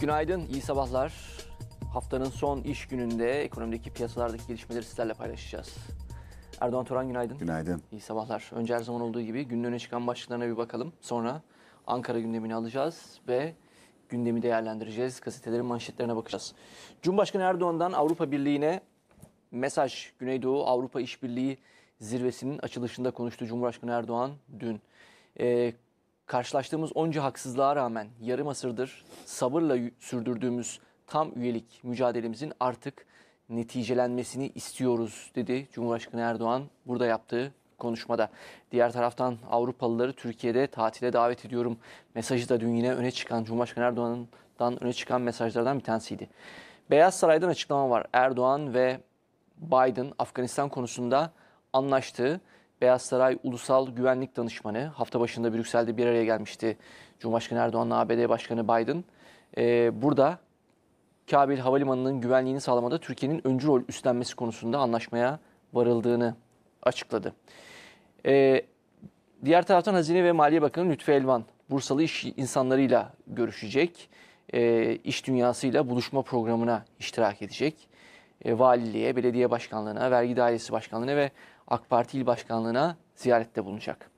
Günaydın, iyi sabahlar. Haftanın son iş gününde ekonomideki piyasalardaki gelişmeleri sizlerle paylaşacağız. Erdoğan Turan günaydın. Günaydın. İyi sabahlar. Önce her zaman olduğu gibi günün çıkan başlıklarına bir bakalım. Sonra Ankara gündemini alacağız ve gündemi değerlendireceğiz. Gazetelerin manşetlerine bakacağız. Cumhurbaşkanı Erdoğan'dan Avrupa Birliği'ne mesaj. Güneydoğu Avrupa İşbirliği zirvesinin açılışında konuştu Cumhurbaşkanı Erdoğan dün. Ee, karşılaştığımız onca haksızlığa rağmen yarım asırdır sabırla sürdürdüğümüz tam üyelik mücadelemizin artık neticelenmesini istiyoruz dedi Cumhurbaşkanı Erdoğan burada yaptığı konuşmada. Diğer taraftan Avrupalıları Türkiye'de tatile davet ediyorum mesajı da dün yine öne çıkan Cumhurbaşkanı Erdoğan'dan öne çıkan mesajlardan bir tanesiydi. Beyaz Saray'dan açıklama var. Erdoğan ve Biden Afganistan konusunda anlaştığı Beyaz Saray Ulusal Güvenlik Danışmanı hafta başında Brüksel'de bir araya gelmişti Cumhurbaşkanı Erdoğan'la ABD Başkanı Biden. Ee, burada Kabil Havalimanı'nın güvenliğini sağlamada Türkiye'nin öncü rol üstlenmesi konusunda anlaşmaya varıldığını açıkladı. Ee, diğer taraftan Hazine ve Maliye Bakanı Lütfi Elvan Bursalı iş insanlarıyla görüşecek. E, iş dünyasıyla buluşma programına iştirak edecek. E, valiliğe, belediye başkanlığına, vergi dairesi başkanlığına ve AK Parti il başkanlığına ziyarette bulunacak.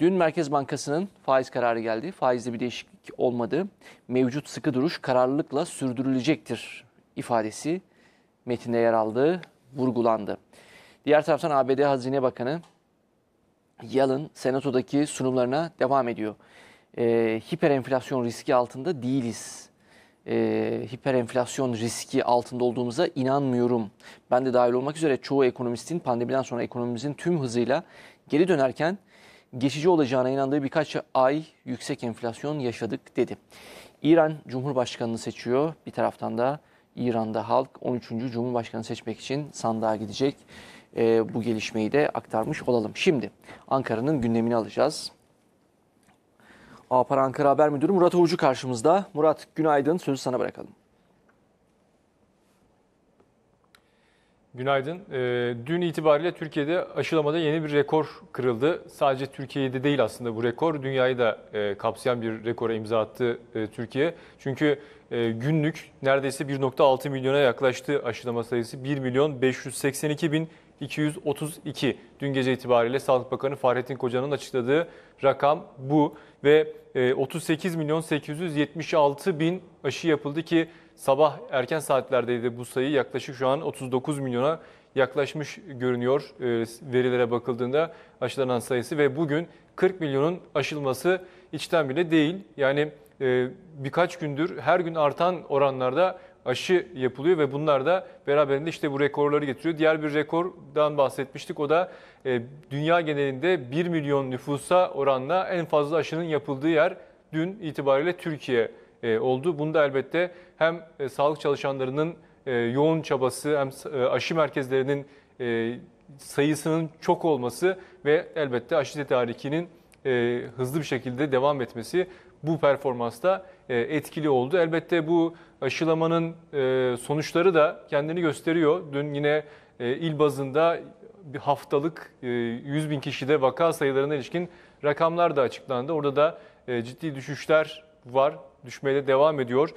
Dün Merkez Bankası'nın faiz kararı geldi. Faizde bir değişiklik olmadı. Mevcut sıkı duruş kararlılıkla sürdürülecektir ifadesi metinde yer aldı, vurgulandı. Diğer taraftan ABD Hazine Bakanı Yalın senatodaki sunumlarına devam ediyor. Ee, hiper enflasyon riski altında değiliz e, hiperenflasyon riski altında olduğumuza inanmıyorum. Ben de dahil olmak üzere çoğu ekonomistin pandemiden sonra ekonomimizin tüm hızıyla geri dönerken geçici olacağına inandığı birkaç ay yüksek enflasyon yaşadık dedi. İran Cumhurbaşkanını seçiyor. Bir taraftan da İran'da halk 13. Cumhurbaşkanı seçmek için sandığa gidecek. E, bu gelişmeyi de aktarmış olalım. Şimdi Ankara'nın gündemini alacağız. Apar Ankara Haber Müdürü Murat Uğurcu karşımızda. Murat günaydın sözü sana bırakalım. Günaydın. Ee, dün itibariyle Türkiye'de aşılamada yeni bir rekor kırıldı. Sadece Türkiye'de değil aslında bu rekor. Dünyayı da e, kapsayan bir rekora imza attı e, Türkiye. Çünkü e, günlük neredeyse 1.6 milyona yaklaştı aşılama sayısı. 1 milyon 582 bin 232. Dün gece itibariyle Sağlık Bakanı Fahrettin Koca'nın açıkladığı rakam bu ve 38 e, milyon 876 bin aşı yapıldı ki sabah erken saatlerdeydi bu sayı yaklaşık şu an 39 milyona yaklaşmış görünüyor e, verilere bakıldığında aşılanan sayısı ve bugün 40 milyonun aşılması içten bile değil. Yani e, birkaç gündür her gün artan oranlarda aşı yapılıyor ve bunlar da beraberinde işte bu rekorları getiriyor. Diğer bir rekordan bahsetmiştik. O da e, dünya genelinde 1 milyon nüfusa oranla en fazla aşının yapıldığı yer dün itibariyle Türkiye e, oldu. Bunda elbette hem e, sağlık çalışanlarının e, yoğun çabası hem e, aşı merkezlerinin e, sayısının çok olması ve elbette aşı tedarikinin e, hızlı bir şekilde devam etmesi bu performansta e, etkili oldu. Elbette bu aşılamanın e, sonuçları da kendini gösteriyor. Dün yine e, il bazında bir haftalık 100 bin kişide vaka sayılarına ilişkin rakamlar da açıklandı. Orada da ciddi düşüşler var, düşmeye de devam ediyor.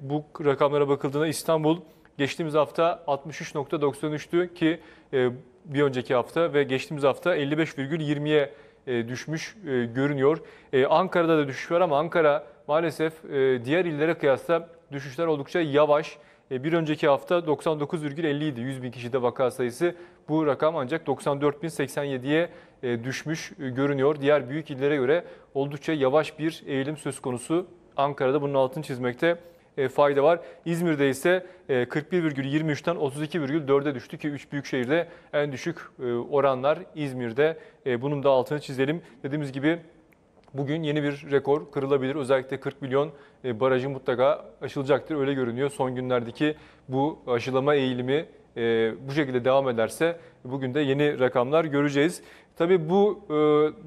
Bu rakamlara bakıldığında İstanbul geçtiğimiz hafta 63.93'tü ki bir önceki hafta ve geçtiğimiz hafta 55,20'ye e, düşmüş e, görünüyor. E, Ankara'da da düşüş var ama Ankara maalesef diğer illere kıyasla düşüşler oldukça yavaş. Bir önceki hafta 99,50 idi 100 bin kişide vaka sayısı. Bu rakam ancak 94.087'ye düşmüş görünüyor. Diğer büyük illere göre oldukça yavaş bir eğilim söz konusu. Ankara'da bunun altını çizmekte e, fayda var. İzmir'de ise 41,23'ten e, 32,4'e düştü ki 3 büyük şehirde en düşük e, oranlar İzmir'de. Bunun da altını çizelim. Dediğimiz gibi bugün yeni bir rekor kırılabilir. Özellikle 40 milyon barajı mutlaka aşılacaktır. Öyle görünüyor. Son günlerdeki bu aşılama eğilimi e, bu şekilde devam ederse bugün de yeni rakamlar göreceğiz. Tabii bu e,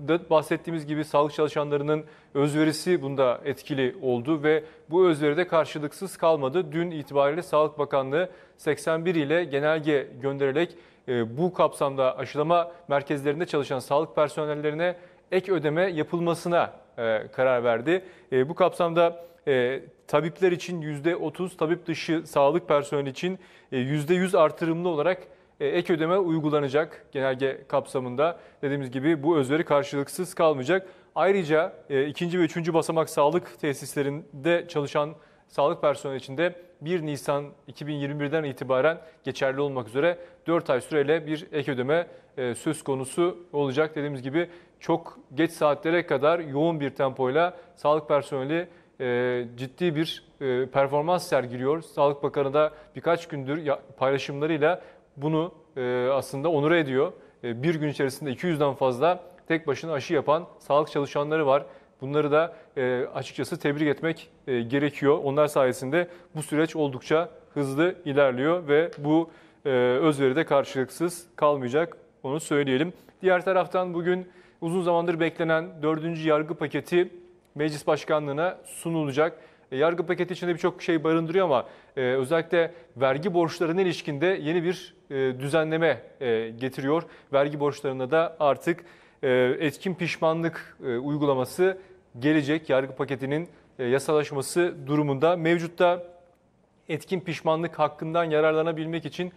da bahsettiğimiz gibi sağlık çalışanlarının özverisi bunda etkili oldu ve bu özveri de karşılıksız kalmadı. Dün itibariyle Sağlık Bakanlığı 81 ile genelge göndererek e, bu kapsamda aşılama merkezlerinde çalışan sağlık personellerine ek ödeme yapılmasına e, karar verdi. E, bu kapsamda e, tabipler için %30, tabip dışı sağlık personeli için e, %100 artırımlı olarak e, ek ödeme uygulanacak genelge kapsamında. Dediğimiz gibi bu özveri karşılıksız kalmayacak. Ayrıca e, ikinci ve üçüncü basamak sağlık tesislerinde çalışan sağlık personeli için de 1 Nisan 2021'den itibaren geçerli olmak üzere 4 ay süreyle bir ek ödeme e, söz konusu olacak. Dediğimiz gibi çok geç saatlere kadar yoğun bir tempoyla sağlık personeli ee, ciddi bir e, performans sergiliyor. Sağlık Bakanı da birkaç gündür paylaşımlarıyla bunu e, aslında onur ediyor. E, bir gün içerisinde 200'den fazla tek başına aşı yapan sağlık çalışanları var. Bunları da açıkçası tebrik etmek gerekiyor. Onlar sayesinde bu süreç oldukça hızlı ilerliyor ve bu özveri de karşılıksız kalmayacak. Onu söyleyelim. Diğer taraftan bugün uzun zamandır beklenen 4. yargı paketi meclis başkanlığına sunulacak. E, yargı paketi içinde birçok şey barındırıyor ama e, özellikle vergi borçlarına ilişkinde yeni bir e, düzenleme getiriyor. Vergi borçlarına da artık etkin pişmanlık uygulaması gelecek yargı paketinin e, yasalaşması durumunda. Mevcutta etkin pişmanlık hakkından yararlanabilmek için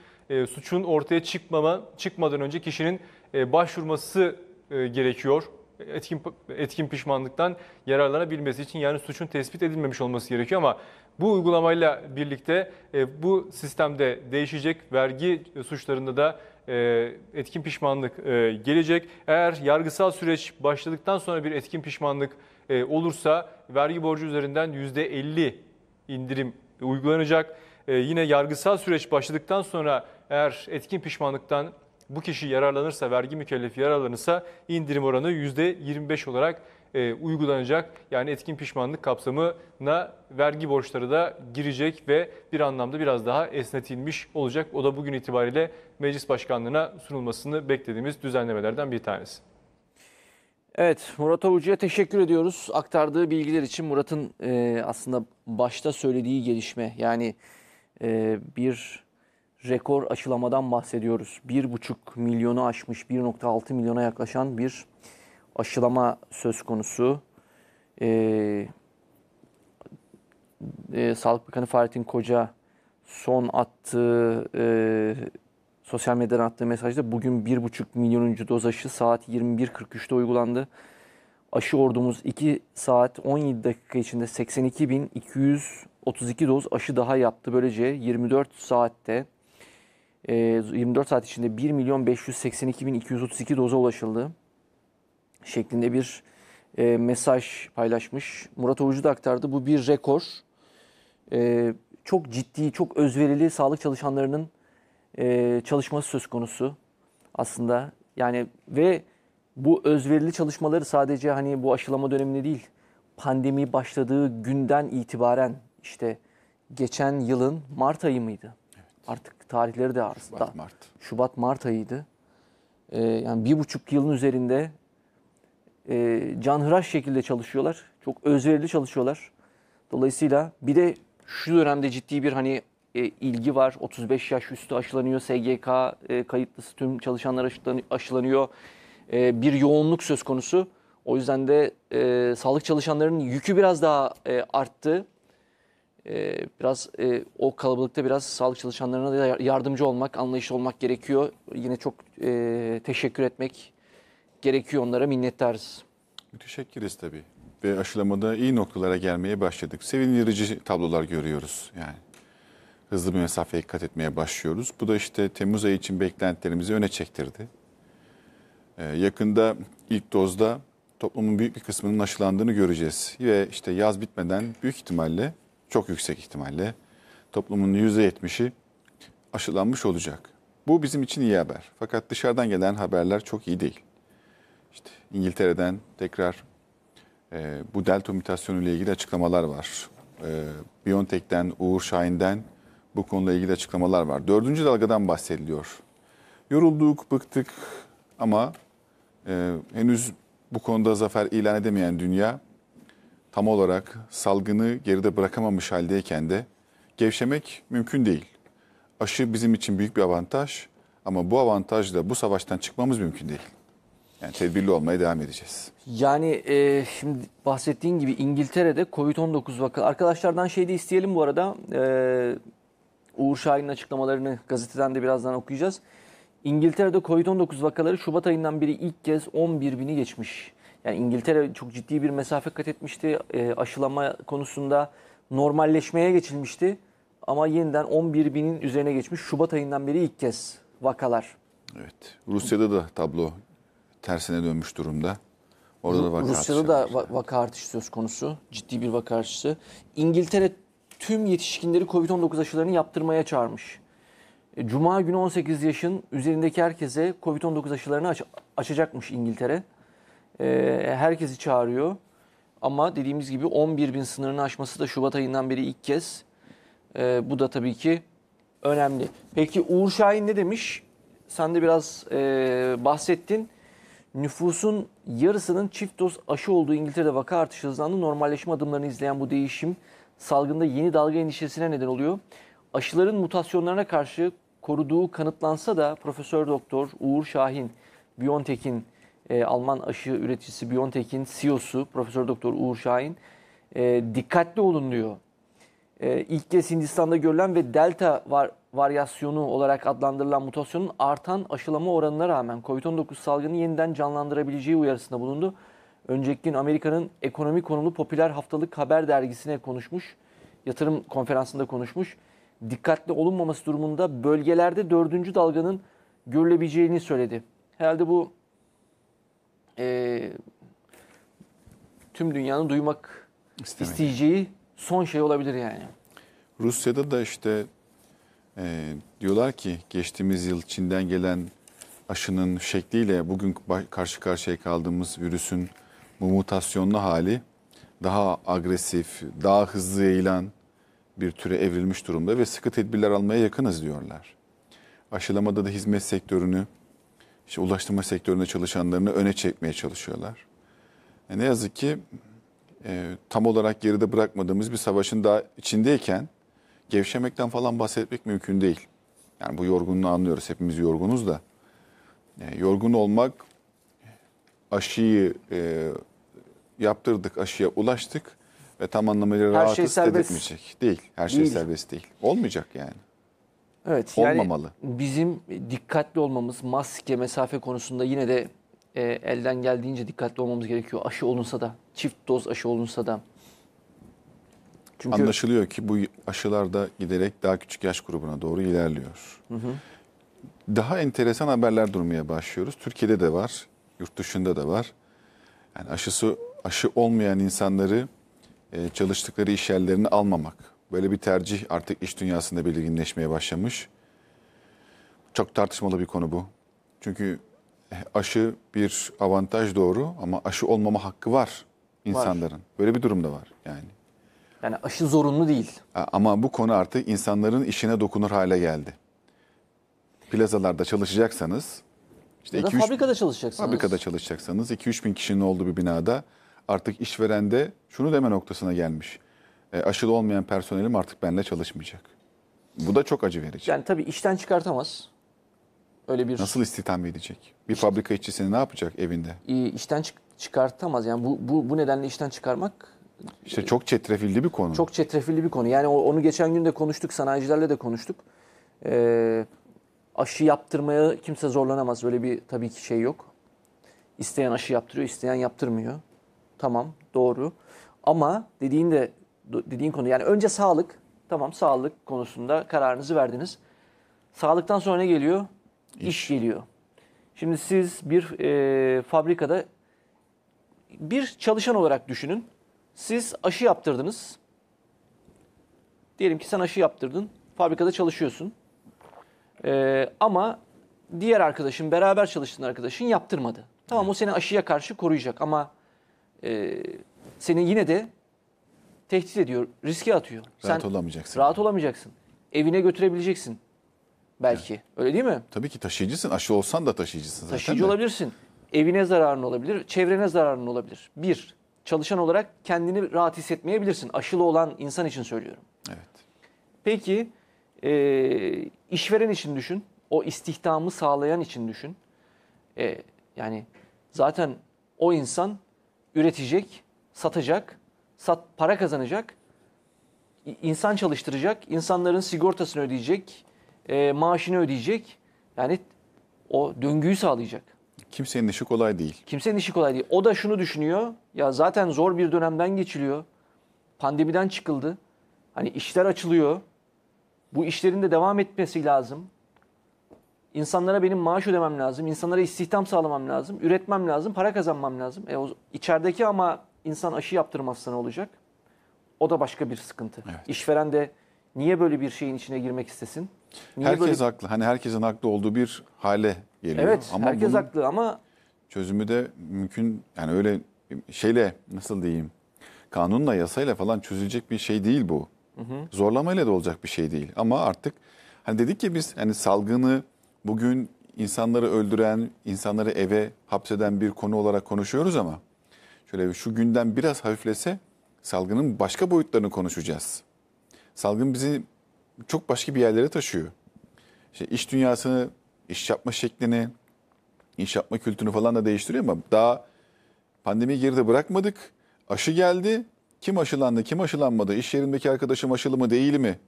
suçun ortaya çıkmama çıkmadan önce kişinin başvurması gerekiyor etkin, etkin pişmanlıktan yararlanabilmesi için yani suçun tespit edilmemiş olması gerekiyor ama bu uygulamayla birlikte e, bu sistemde değişecek vergi suçlarında da e, etkin pişmanlık e, gelecek. Eğer yargısal süreç başladıktan sonra bir etkin pişmanlık e, olursa vergi borcu üzerinden %50 indirim uygulanacak. E, yine yargısal süreç başladıktan sonra eğer etkin pişmanlıktan bu kişi yararlanırsa, vergi mükellefi yararlanırsa indirim oranı %25 olarak e, uygulanacak. Yani etkin pişmanlık kapsamına vergi borçları da girecek ve bir anlamda biraz daha esnetilmiş olacak. O da bugün itibariyle meclis başkanlığına sunulmasını beklediğimiz düzenlemelerden bir tanesi. Evet Murat Avucu'ya teşekkür ediyoruz. Aktardığı bilgiler için Murat'ın e, aslında başta söylediği gelişme yani e, bir rekor aşılamadan bahsediyoruz. 1,5 milyonu aşmış, 1,6 milyona yaklaşan bir aşılama söz konusu. Ee, e, Sağlık Bakanı Fahrettin Koca son attığı e, sosyal medyadan attığı mesajda bugün 1,5 milyonuncu doz aşı saat 21.43'te uygulandı. Aşı ordumuz 2 saat 17 dakika içinde 82.232 doz aşı daha yaptı. Böylece 24 saatte 24 ee, saat içinde 1 milyon 582 bin 232 doza ulaşıldı şeklinde bir e, mesaj paylaşmış. Murat Ovucu da aktardı. Bu bir rekor. Ee, çok ciddi, çok özverili sağlık çalışanlarının e, çalışması söz konusu aslında. Yani ve bu özverili çalışmaları sadece hani bu aşılama döneminde değil, pandemi başladığı günden itibaren işte geçen yılın Mart ayı mıydı? Evet. Artık tarihleri de arasında. Şubat, Mart. Şubat, Mart ayıydı. E, yani bir buçuk yılın üzerinde e, canhıraş şekilde çalışıyorlar. Çok özverili çalışıyorlar. Dolayısıyla bir de şu dönemde ciddi bir hani e, ilgi var. 35 yaş üstü aşılanıyor. SGK e, kayıtlısı tüm çalışanlar aşılanıyor. E, bir yoğunluk söz konusu. O yüzden de e, sağlık çalışanlarının yükü biraz daha e, arttı. Ee, biraz e, o kalabalıkta biraz sağlık çalışanlarına da yardımcı olmak, anlayışlı olmak gerekiyor. Yine çok e, teşekkür etmek gerekiyor onlara minnettarız. Müteşekkiriz tabii. Ve aşılamada iyi noktalara gelmeye başladık. Sevindirici tablolar görüyoruz yani. Hızlı bir mesafeye dikkat etmeye başlıyoruz. Bu da işte Temmuz ayı için beklentilerimizi öne çektirdi. Ee, yakında ilk dozda toplumun büyük bir kısmının aşılandığını göreceğiz. Ve işte yaz bitmeden büyük ihtimalle çok yüksek ihtimalle toplumun %70'i aşılanmış olacak. Bu bizim için iyi haber. Fakat dışarıdan gelen haberler çok iyi değil. İşte İngiltere'den tekrar e, bu delta mutasyonu ile ilgili açıklamalar var. E, Biontech'ten, Uğur Şahin'den bu konuyla ilgili açıklamalar var. Dördüncü dalgadan bahsediliyor. Yorulduk, bıktık ama e, henüz bu konuda zafer ilan edemeyen dünya tam olarak salgını geride bırakamamış haldeyken de gevşemek mümkün değil. Aşı bizim için büyük bir avantaj ama bu avantajla bu savaştan çıkmamız mümkün değil. Yani tedbirli olmaya devam edeceğiz. Yani e, şimdi bahsettiğin gibi İngiltere'de Covid-19 vaka. Arkadaşlardan şey de isteyelim bu arada. E, Uğur Şahin'in açıklamalarını gazeteden de birazdan okuyacağız. İngiltere'de Covid-19 vakaları Şubat ayından beri ilk kez 11 bini geçmiş. Yani İngiltere çok ciddi bir mesafe kat etmişti. E, aşılama konusunda normalleşmeye geçilmişti. Ama yeniden 11 binin üzerine geçmiş. Şubat ayından beri ilk kez vakalar. Evet. Rusya'da da tablo tersine dönmüş durumda. Orada da vaka Rusya'da da va- vaka artışı söz konusu. Ciddi bir vaka artışı. İngiltere tüm yetişkinleri COVID-19 aşılarını yaptırmaya çağırmış. E, Cuma günü 18 yaşın üzerindeki herkese COVID-19 aşılarını aç- açacakmış İngiltere. Ee, herkesi çağırıyor. Ama dediğimiz gibi 11 bin sınırını aşması da Şubat ayından beri ilk kez. E, bu da tabii ki önemli. Peki Uğur Şahin ne demiş? Sen de biraz e, bahsettin. Nüfusun yarısının çift doz aşı olduğu İngiltere'de vaka artışı hızlandı. Normalleşme adımlarını izleyen bu değişim salgında yeni dalga endişesine neden oluyor. Aşıların mutasyonlarına karşı koruduğu kanıtlansa da Profesör Doktor Uğur Şahin, BioNTech'in e, Alman aşı üreticisi BioNTech'in CEO'su Profesör Doktor Uğur Şahin e, dikkatli olun diyor. E, ilk kez Hindistan'da görülen ve delta var, varyasyonu olarak adlandırılan mutasyonun artan aşılama oranına rağmen COVID-19 salgını yeniden canlandırabileceği uyarısında bulundu. Önceki gün Amerika'nın ekonomi konulu popüler haftalık haber dergisine konuşmuş, yatırım konferansında konuşmuş. Dikkatli olunmaması durumunda bölgelerde dördüncü dalganın görülebileceğini söyledi. Herhalde bu e, tüm dünyanın duymak İstemeyi. isteyeceği son şey olabilir yani. Rusya'da da işte e, diyorlar ki geçtiğimiz yıl Çin'den gelen aşının şekliyle bugün karşı karşıya kaldığımız virüsün bu mutasyonlu hali daha agresif, daha hızlı yayılan bir türe evrilmiş durumda ve sıkı tedbirler almaya yakınız diyorlar. Aşılamada da hizmet sektörünü işte ulaştırma sektöründe çalışanlarını öne çekmeye çalışıyorlar. E ne yazık ki e, tam olarak geride bırakmadığımız bir savaşın daha içindeyken gevşemekten falan bahsetmek mümkün değil. Yani bu yorgunluğu anlıyoruz. Hepimiz yorgunuz da. E, yorgun olmak aşıyı e, yaptırdık, aşıya ulaştık ve tam anlamıyla Her rahatız şey dedirtmeyecek. Değil. Her şey değil. serbest değil. Olmayacak yani. Evet, olmamalı. Yani bizim dikkatli olmamız maske, mesafe konusunda yine de e, elden geldiğince dikkatli olmamız gerekiyor. Aşı olunsa da, çift doz aşı olunsa da. Çünkü... Anlaşılıyor ki bu aşılar da giderek daha küçük yaş grubuna doğru ilerliyor. Hı hı. Daha enteresan haberler durmaya başlıyoruz. Türkiye'de de var, yurt dışında da var. Yani aşısı aşı olmayan insanları e, çalıştıkları iş yerlerini almamak Böyle bir tercih artık iş dünyasında belirginleşmeye başlamış. Çok tartışmalı bir konu bu. Çünkü aşı bir avantaj doğru ama aşı olmama hakkı var insanların. Var. Böyle bir durum da var yani. Yani aşı zorunlu değil. Ama bu konu artık insanların işine dokunur hale geldi. Plazalarda çalışacaksanız işte ya 2, fabrikada 3, çalışacaksınız. Fabrikada çalışacaksanız, 2-3 bin kişinin olduğu bir binada artık işverende şunu deme noktasına gelmiş e, aşılı olmayan personelim artık benimle çalışmayacak. Bu da çok acı verici. Yani tabii işten çıkartamaz. Öyle bir Nasıl istihdam edecek? Bir fabrika işçisini ne yapacak evinde? e, işten çık- çıkartamaz. Yani bu, bu, bu nedenle işten çıkarmak İşte e, çok çetrefilli bir konu. Çok çetrefilli bir konu. Yani onu geçen gün de konuştuk, sanayicilerle de konuştuk. Ee, aşı yaptırmaya kimse zorlanamaz. Böyle bir tabii ki şey yok. İsteyen aşı yaptırıyor, isteyen yaptırmıyor. Tamam, doğru. Ama dediğin de dediğin konu. Yani önce sağlık. Tamam sağlık konusunda kararınızı verdiniz. Sağlıktan sonra ne geliyor? İş, İş geliyor. Şimdi siz bir e, fabrikada bir çalışan olarak düşünün. Siz aşı yaptırdınız. Diyelim ki sen aşı yaptırdın. Fabrikada çalışıyorsun. E, ama diğer arkadaşın, beraber çalıştığın arkadaşın yaptırmadı. Tamam o seni aşıya karşı koruyacak ama e, senin yine de tehdit ediyor, riske atıyor. Rahat Sen olamayacaksın. rahat olamayacaksın. Evine götürebileceksin belki. Öyle değil mi? Tabii ki taşıyıcısın. Aşı olsan da taşıyıcısın zaten. Taşıyıcı de. olabilirsin. Evine zararın olabilir, çevrene zararın olabilir. Bir, çalışan olarak kendini rahat hissetmeyebilirsin. Aşılı olan insan için söylüyorum. Evet. Peki e, işveren için düşün. O istihdamı sağlayan için düşün. E, yani zaten o insan üretecek, satacak sat, para kazanacak, insan çalıştıracak, insanların sigortasını ödeyecek, e, maaşını ödeyecek. Yani o döngüyü sağlayacak. Kimsenin işi kolay değil. Kimsenin işi kolay değil. O da şunu düşünüyor. Ya zaten zor bir dönemden geçiliyor. Pandemiden çıkıldı. Hani işler açılıyor. Bu işlerin de devam etmesi lazım. İnsanlara benim maaş ödemem lazım. İnsanlara istihdam sağlamam lazım. Üretmem lazım. Para kazanmam lazım. E o içerideki ama İnsan aşı yaptırmazsa ne olacak? O da başka bir sıkıntı. Evet. İşveren de niye böyle bir şeyin içine girmek istesin? Niye herkes böyle... haklı. Hani herkesin haklı olduğu bir hale geliyor. Evet, ama herkes haklı ama çözümü de mümkün yani öyle şeyle nasıl diyeyim? Kanunla, yasayla falan çözülecek bir şey değil bu. Hı hı. Zorlamayla da olacak bir şey değil. Ama artık hani dedik ki biz hani salgını bugün insanları öldüren, insanları eve hapseden bir konu olarak konuşuyoruz ama şöyle şu günden biraz hafiflese salgının başka boyutlarını konuşacağız. Salgın bizi çok başka bir yerlere taşıyor. İşte iş dünyasını, iş yapma şeklini, iş yapma kültürünü falan da değiştiriyor ama daha pandemi geride bırakmadık. Aşı geldi. Kim aşılandı, kim aşılanmadı? İş yerindeki arkadaşım aşılı mı, değil mi?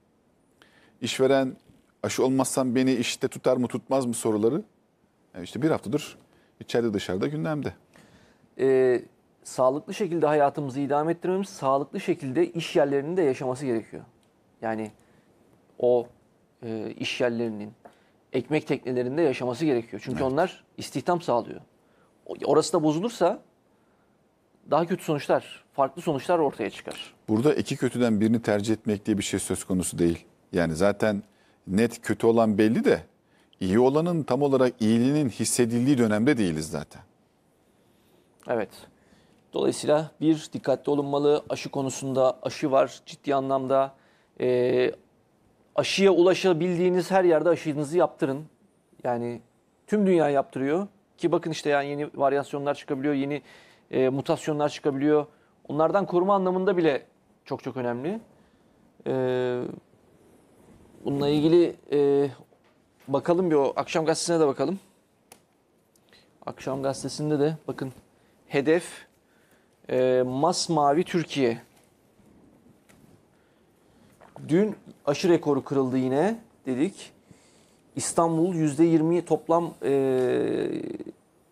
İşveren aşı olmazsam beni işte tutar mı, tutmaz mı soruları. Yani e, işte bir haftadır içeride dışarıda gündemde. Ee, sağlıklı şekilde hayatımızı idame ettirmemiz, sağlıklı şekilde iş yerlerinin de yaşaması gerekiyor. Yani o e, iş yerlerinin, ekmek teknelerinde yaşaması gerekiyor. Çünkü evet. onlar istihdam sağlıyor. Orası da bozulursa daha kötü sonuçlar, farklı sonuçlar ortaya çıkar. Burada iki kötüden birini tercih etmek diye bir şey söz konusu değil. Yani zaten net kötü olan belli de iyi olanın tam olarak iyiliğinin hissedildiği dönemde değiliz zaten. Evet. Dolayısıyla bir dikkatli olunmalı. Aşı konusunda aşı var ciddi anlamda. E, aşıya ulaşabildiğiniz her yerde aşınızı yaptırın. Yani tüm dünya yaptırıyor. Ki bakın işte yani yeni varyasyonlar çıkabiliyor, yeni e, mutasyonlar çıkabiliyor. Onlardan koruma anlamında bile çok çok önemli. E, bununla ilgili e, bakalım bir o akşam gazetesine de bakalım. Akşam gazetesinde de bakın hedef e, masmavi Türkiye. Dün aşı rekoru kırıldı yine dedik. İstanbul yüzde yirmi toplam e,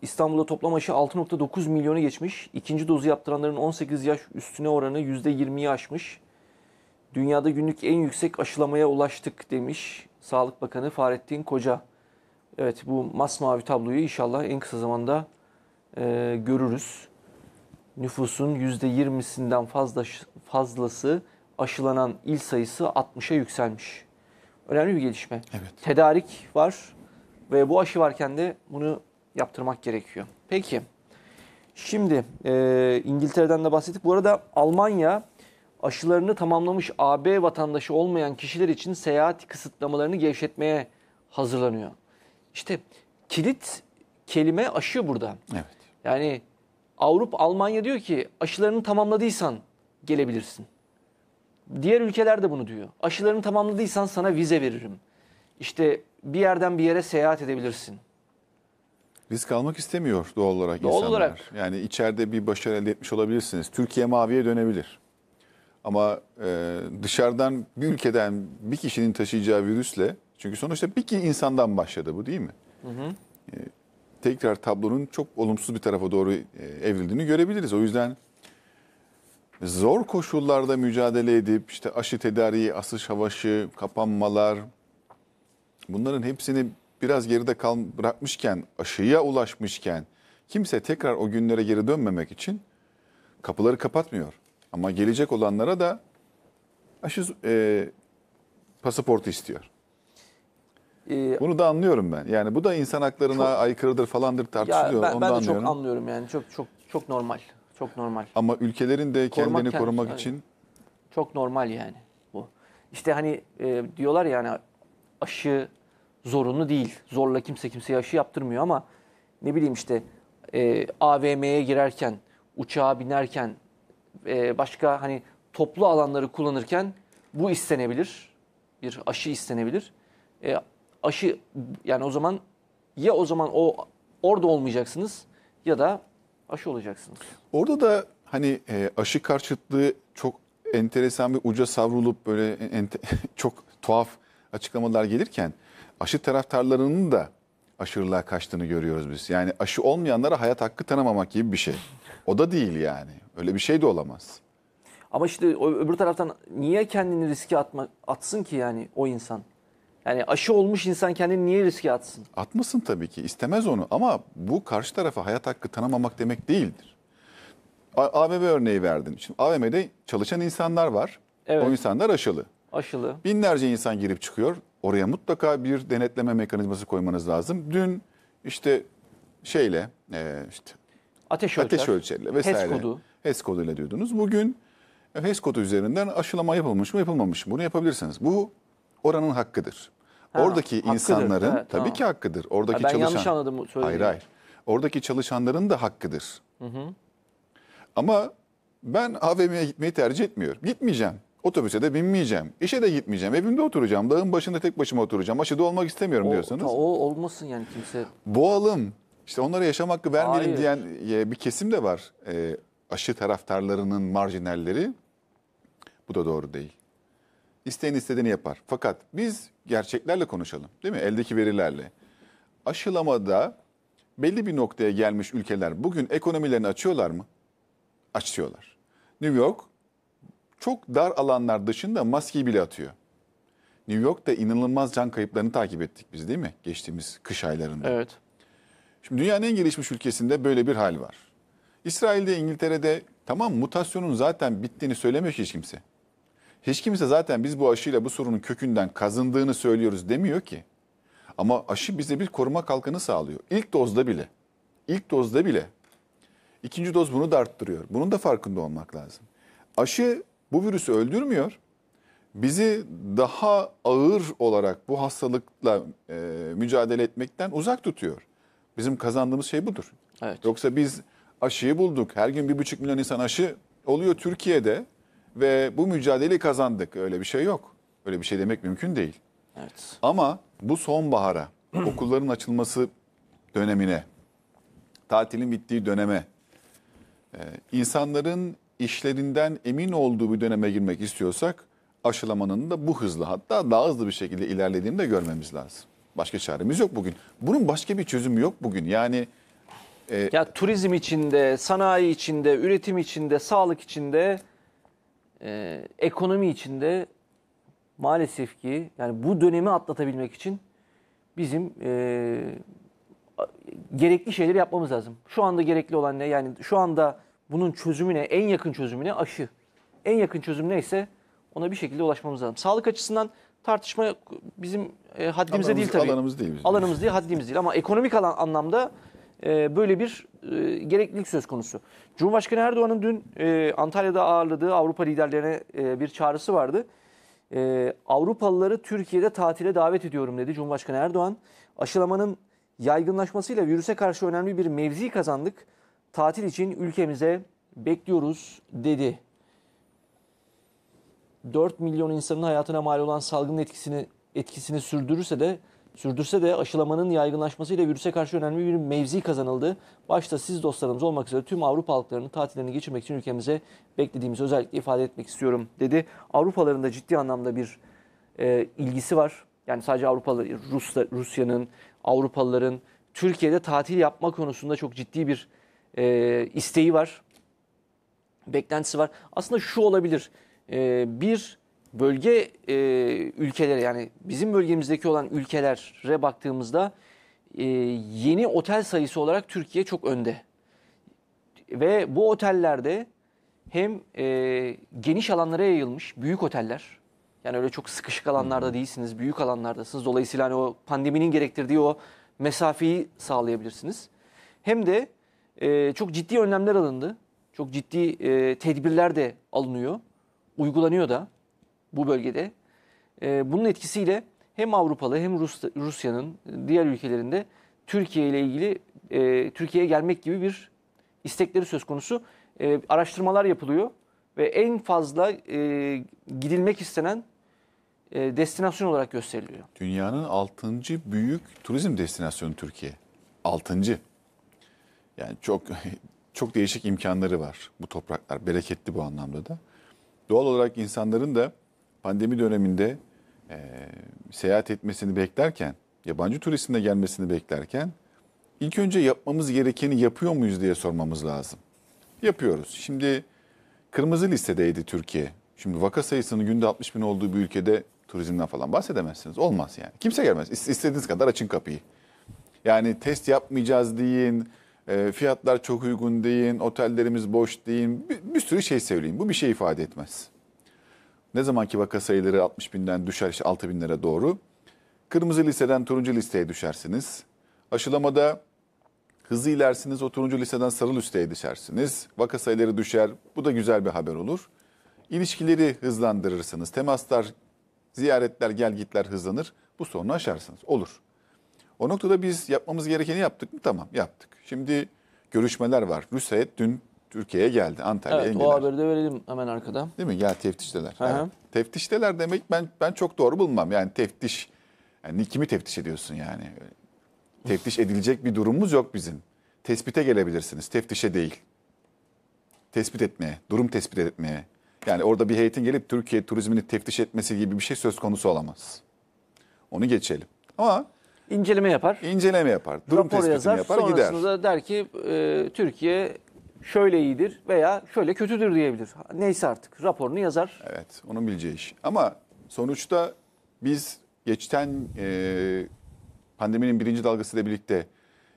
İstanbul'da toplam aşı 6.9 milyonu geçmiş. İkinci dozu yaptıranların 18 yaş üstüne oranı yüzde %20'yi aşmış. Dünyada günlük en yüksek aşılamaya ulaştık demiş Sağlık Bakanı Fahrettin Koca. Evet bu masmavi tabloyu inşallah en kısa zamanda e, görürüz nüfusun %20'sinden fazla fazlası aşılanan il sayısı 60'a yükselmiş. Önemli bir gelişme. Evet. Tedarik var ve bu aşı varken de bunu yaptırmak gerekiyor. Peki. Şimdi e, İngiltere'den de bahsettik. Bu arada Almanya aşılarını tamamlamış AB vatandaşı olmayan kişiler için seyahat kısıtlamalarını gevşetmeye hazırlanıyor. İşte kilit kelime aşı burada. Evet. Yani Avrupa, Almanya diyor ki aşılarını tamamladıysan gelebilirsin. Diğer ülkeler de bunu diyor. Aşılarını tamamladıysan sana vize veririm. İşte bir yerden bir yere seyahat edebilirsin. Risk almak istemiyor doğal olarak doğal insanlar. Olarak. Yani içeride bir başarı elde etmiş olabilirsiniz. Türkiye maviye dönebilir. Ama e, dışarıdan bir ülkeden bir kişinin taşıyacağı virüsle çünkü sonuçta bir iki insandan başladı bu değil mi? Hı hı tekrar tablonun çok olumsuz bir tarafa doğru e, evrildiğini görebiliriz. O yüzden zor koşullarda mücadele edip işte aşı tedariği, asış savaşı, kapanmalar bunların hepsini biraz geride kal bırakmışken, aşıya ulaşmışken kimse tekrar o günlere geri dönmemek için kapıları kapatmıyor. Ama gelecek olanlara da aşı e, pasaportu istiyor. E, Bunu da anlıyorum ben. Yani bu da insan haklarına çok, aykırıdır falandır tartışılıyor. ben, Onu ben de anlıyorum. çok anlıyorum yani. Çok çok çok normal. Çok normal. Ama ülkelerin de kendini korumak, korumak kendisi, için çok normal yani bu. İşte hani e, diyorlar yani ya hani, aşı zorunlu değil. Zorla kimse kimseye aşı yaptırmıyor ama ne bileyim işte e, AVM'ye girerken, uçağa binerken, e, başka hani toplu alanları kullanırken bu istenebilir. Bir aşı istenebilir. E, aşı yani o zaman ya o zaman o orada olmayacaksınız ya da aşı olacaksınız. Orada da hani e, aşı karşıtlığı çok enteresan bir uca savrulup böyle ente, çok tuhaf açıklamalar gelirken aşı taraftarlarının da aşırılığa kaçtığını görüyoruz biz. Yani aşı olmayanlara hayat hakkı tanımamak gibi bir şey. O da değil yani. Öyle bir şey de olamaz. Ama işte öbür taraftan niye kendini riske atma, atsın ki yani o insan? Yani aşı olmuş insan kendini niye riske atsın? Atmasın tabii ki. istemez onu ama bu karşı tarafa hayat hakkı tanımamak demek değildir. AVM örneği verdim Şimdi AVM'de çalışan insanlar var. Evet. O insanlar aşılı. Aşılı. Binlerce insan girip çıkıyor. Oraya mutlaka bir denetleme mekanizması koymanız lazım. Dün işte şeyle e, işte Ateş ölçer. ateş ölçeriyle vesaire. HES kodu. HES koduyla diyordunuz. Bugün HES kodu üzerinden aşılama yapılmış mı yapılmamış mı bunu yapabilirsiniz. Bu oranın hakkıdır. Ha, Oradaki hakkıdır. insanların evet, tabii tamam. ki hakkıdır. Oradaki ha, ben çalışan. yanlış anladım söylediğini. Hayır hayır. Oradaki çalışanların da hakkıdır. Hı hı. Ama ben AVM'ye gitmeyi tercih etmiyorum. Gitmeyeceğim. Otobüse de binmeyeceğim. İşe de gitmeyeceğim. Evimde oturacağım. Dağın başında tek başıma oturacağım. Aşıda olmak istemiyorum o, diyorsanız. Ta, o olmasın yani kimse. Boğalım. İşte onlara yaşam hakkı vermeyelim diyen e, bir kesim de var. E, aşı taraftarlarının marjinalleri. Bu da doğru değil. İsteyen istediğini yapar. Fakat biz gerçeklerle konuşalım değil mi? Eldeki verilerle. Aşılamada belli bir noktaya gelmiş ülkeler bugün ekonomilerini açıyorlar mı? Açıyorlar. New York çok dar alanlar dışında maskeyi bile atıyor. New York'ta inanılmaz can kayıplarını takip ettik biz değil mi? Geçtiğimiz kış aylarında. Evet. Şimdi dünyanın en gelişmiş ülkesinde böyle bir hal var. İsrail'de, İngiltere'de tamam mutasyonun zaten bittiğini söylemiyor hiç kimse. Hiç kimse zaten biz bu aşıyla bu sorunun kökünden kazındığını söylüyoruz demiyor ki. Ama aşı bize bir koruma kalkanı sağlıyor. İlk dozda bile. İlk dozda bile. İkinci doz bunu da arttırıyor. Bunun da farkında olmak lazım. Aşı bu virüsü öldürmüyor. Bizi daha ağır olarak bu hastalıkla e, mücadele etmekten uzak tutuyor. Bizim kazandığımız şey budur. Evet. Yoksa biz aşıyı bulduk. Her gün bir buçuk milyon insan aşı oluyor Türkiye'de ve bu mücadeleyi kazandık. Öyle bir şey yok. Öyle bir şey demek mümkün değil. Evet. Ama bu sonbahara, okulların açılması dönemine, tatilin bittiği döneme, e, insanların işlerinden emin olduğu bir döneme girmek istiyorsak aşılamanın da bu hızlı hatta daha hızlı bir şekilde ilerlediğini de görmemiz lazım. Başka çaremiz yok bugün. Bunun başka bir çözümü yok bugün. Yani e, ya turizm içinde, sanayi içinde, üretim içinde, sağlık içinde e, ekonomi içinde maalesef ki yani bu dönemi atlatabilmek için bizim e, gerekli şeyleri yapmamız lazım. Şu anda gerekli olan ne? Yani şu anda bunun çözümüne, en yakın çözümüne aşı. En yakın çözüm neyse ona bir şekilde ulaşmamız lazım. Sağlık açısından tartışma bizim e, haddimize alanımız, değil tabii. Alanımız değil. Bizim. Alanımız değil, haddimiz değil. Ama ekonomik alan anlamda ee, böyle bir e, gereklilik söz konusu. Cumhurbaşkanı Erdoğan'ın dün e, Antalya'da ağırladığı Avrupa liderlerine e, bir çağrısı vardı. Avrupalıları Türkiye'de tatile davet ediyorum dedi Cumhurbaşkanı Erdoğan. Aşılamanın yaygınlaşmasıyla virüse karşı önemli bir mevzi kazandık. Tatil için ülkemize bekliyoruz dedi. 4 milyon insanın hayatına mal olan salgın etkisini etkisini sürdürürse de Sürdürse de aşılamanın yaygınlaşmasıyla virüse karşı önemli bir mevzi kazanıldı. Başta siz dostlarımız olmak üzere tüm Avrupa halklarının tatillerini geçirmek için ülkemize beklediğimizi özellikle ifade etmek istiyorum dedi. Avrupalarında ciddi anlamda bir e, ilgisi var. Yani sadece Avrupalı, Rus, Rusya'nın, Avrupalıların Türkiye'de tatil yapma konusunda çok ciddi bir e, isteği var. Beklentisi var. Aslında şu olabilir. E, bir bölge e, ülkeleri yani bizim bölgemizdeki olan ülkelere baktığımızda e, yeni otel sayısı olarak Türkiye çok önde. Ve bu otellerde hem e, geniş alanlara yayılmış büyük oteller yani öyle çok sıkışık alanlarda değilsiniz büyük alanlardasınız. Dolayısıyla hani o pandeminin gerektirdiği o mesafeyi sağlayabilirsiniz. Hem de e, çok ciddi önlemler alındı. Çok ciddi e, tedbirler de alınıyor. Uygulanıyor da bu bölgede. Ee, bunun etkisiyle hem Avrupalı hem Rus, Rusya'nın diğer ülkelerinde Türkiye ile ilgili e, Türkiye'ye gelmek gibi bir istekleri söz konusu. E, araştırmalar yapılıyor ve en fazla e, gidilmek istenen destinasyon olarak gösteriliyor. Dünyanın 6. büyük turizm destinasyonu Türkiye. 6. Yani çok çok değişik imkanları var bu topraklar. Bereketli bu anlamda da. Doğal olarak insanların da pandemi döneminde e, seyahat etmesini beklerken, yabancı turistin de gelmesini beklerken ilk önce yapmamız gerekeni yapıyor muyuz diye sormamız lazım. Yapıyoruz. Şimdi kırmızı listedeydi Türkiye. Şimdi vaka sayısının günde 60 bin olduğu bir ülkede turizmden falan bahsedemezsiniz. Olmaz yani. Kimse gelmez. İstediğiniz kadar açın kapıyı. Yani test yapmayacağız deyin, fiyatlar çok uygun deyin, otellerimiz boş deyin, bir, bir sürü şey söyleyin. Bu bir şey ifade etmez. Ne zamanki vaka sayıları 60 binden düşer işte 6 binlere doğru. Kırmızı listeden turuncu listeye düşersiniz. Aşılamada hızlı ilersiniz o turuncu listeden sarı listeye düşersiniz. Vaka sayıları düşer bu da güzel bir haber olur. İlişkileri hızlandırırsınız. Temaslar, ziyaretler, gel gitler hızlanır. Bu sorunu aşarsınız. Olur. O noktada biz yapmamız gerekeni yaptık mı? Tamam yaptık. Şimdi görüşmeler var. Rüseyet dün Türkiye'ye geldi Antalya'ya Evet o haberi de verelim hemen arkada. Değil mi? Ya teftişteler. Hı hı. Evet. Teftişteler demek ben ben çok doğru bulmam. Yani teftiş yani kimi teftiş ediyorsun yani? Teftiş edilecek bir durumumuz yok bizim. Tespite gelebilirsiniz. Teftişe değil. Tespit etmeye, durum tespit etmeye. Yani orada bir heyetin gelip Türkiye turizmini teftiş etmesi gibi bir şey söz konusu olamaz. Onu geçelim. Ama inceleme yapar. İnceleme yapar, durum rapor yapar gider. Sonrasında der ki e, Türkiye şöyle iyidir veya şöyle kötüdür diyebilir. Neyse artık raporunu yazar. Evet onun bileceği iş. Ama sonuçta biz geçten e, pandeminin birinci dalgasıyla birlikte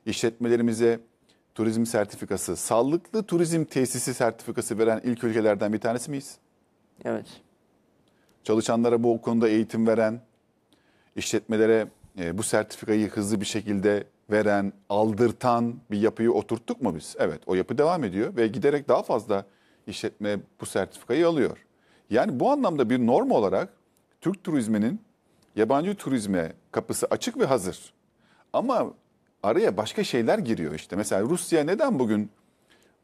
işletmelerimize turizm sertifikası, sağlıklı turizm tesisi sertifikası veren ilk ülkelerden bir tanesi miyiz? Evet. Çalışanlara bu konuda eğitim veren, işletmelere e, bu sertifikayı hızlı bir şekilde veren, aldırtan bir yapıyı oturttuk mu biz? Evet o yapı devam ediyor ve giderek daha fazla işletme bu sertifikayı alıyor. Yani bu anlamda bir norm olarak Türk turizminin yabancı turizme kapısı açık ve hazır. Ama araya başka şeyler giriyor işte. Mesela Rusya neden bugün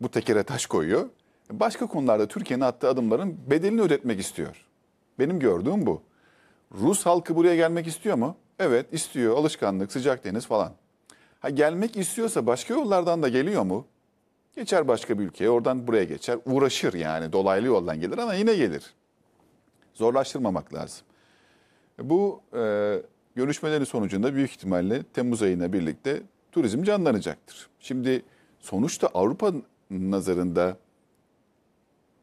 bu tekere taş koyuyor? Başka konularda Türkiye'nin attığı adımların bedelini ödetmek istiyor. Benim gördüğüm bu. Rus halkı buraya gelmek istiyor mu? Evet istiyor. Alışkanlık, sıcak deniz falan. Ha gelmek istiyorsa başka yollardan da geliyor mu? Geçer başka bir ülkeye, oradan buraya geçer. Uğraşır yani dolaylı yoldan gelir ama yine gelir. Zorlaştırmamak lazım. E, bu e, görüşmelerin sonucunda büyük ihtimalle Temmuz ayına birlikte turizm canlanacaktır. Şimdi sonuçta Avrupa nazarında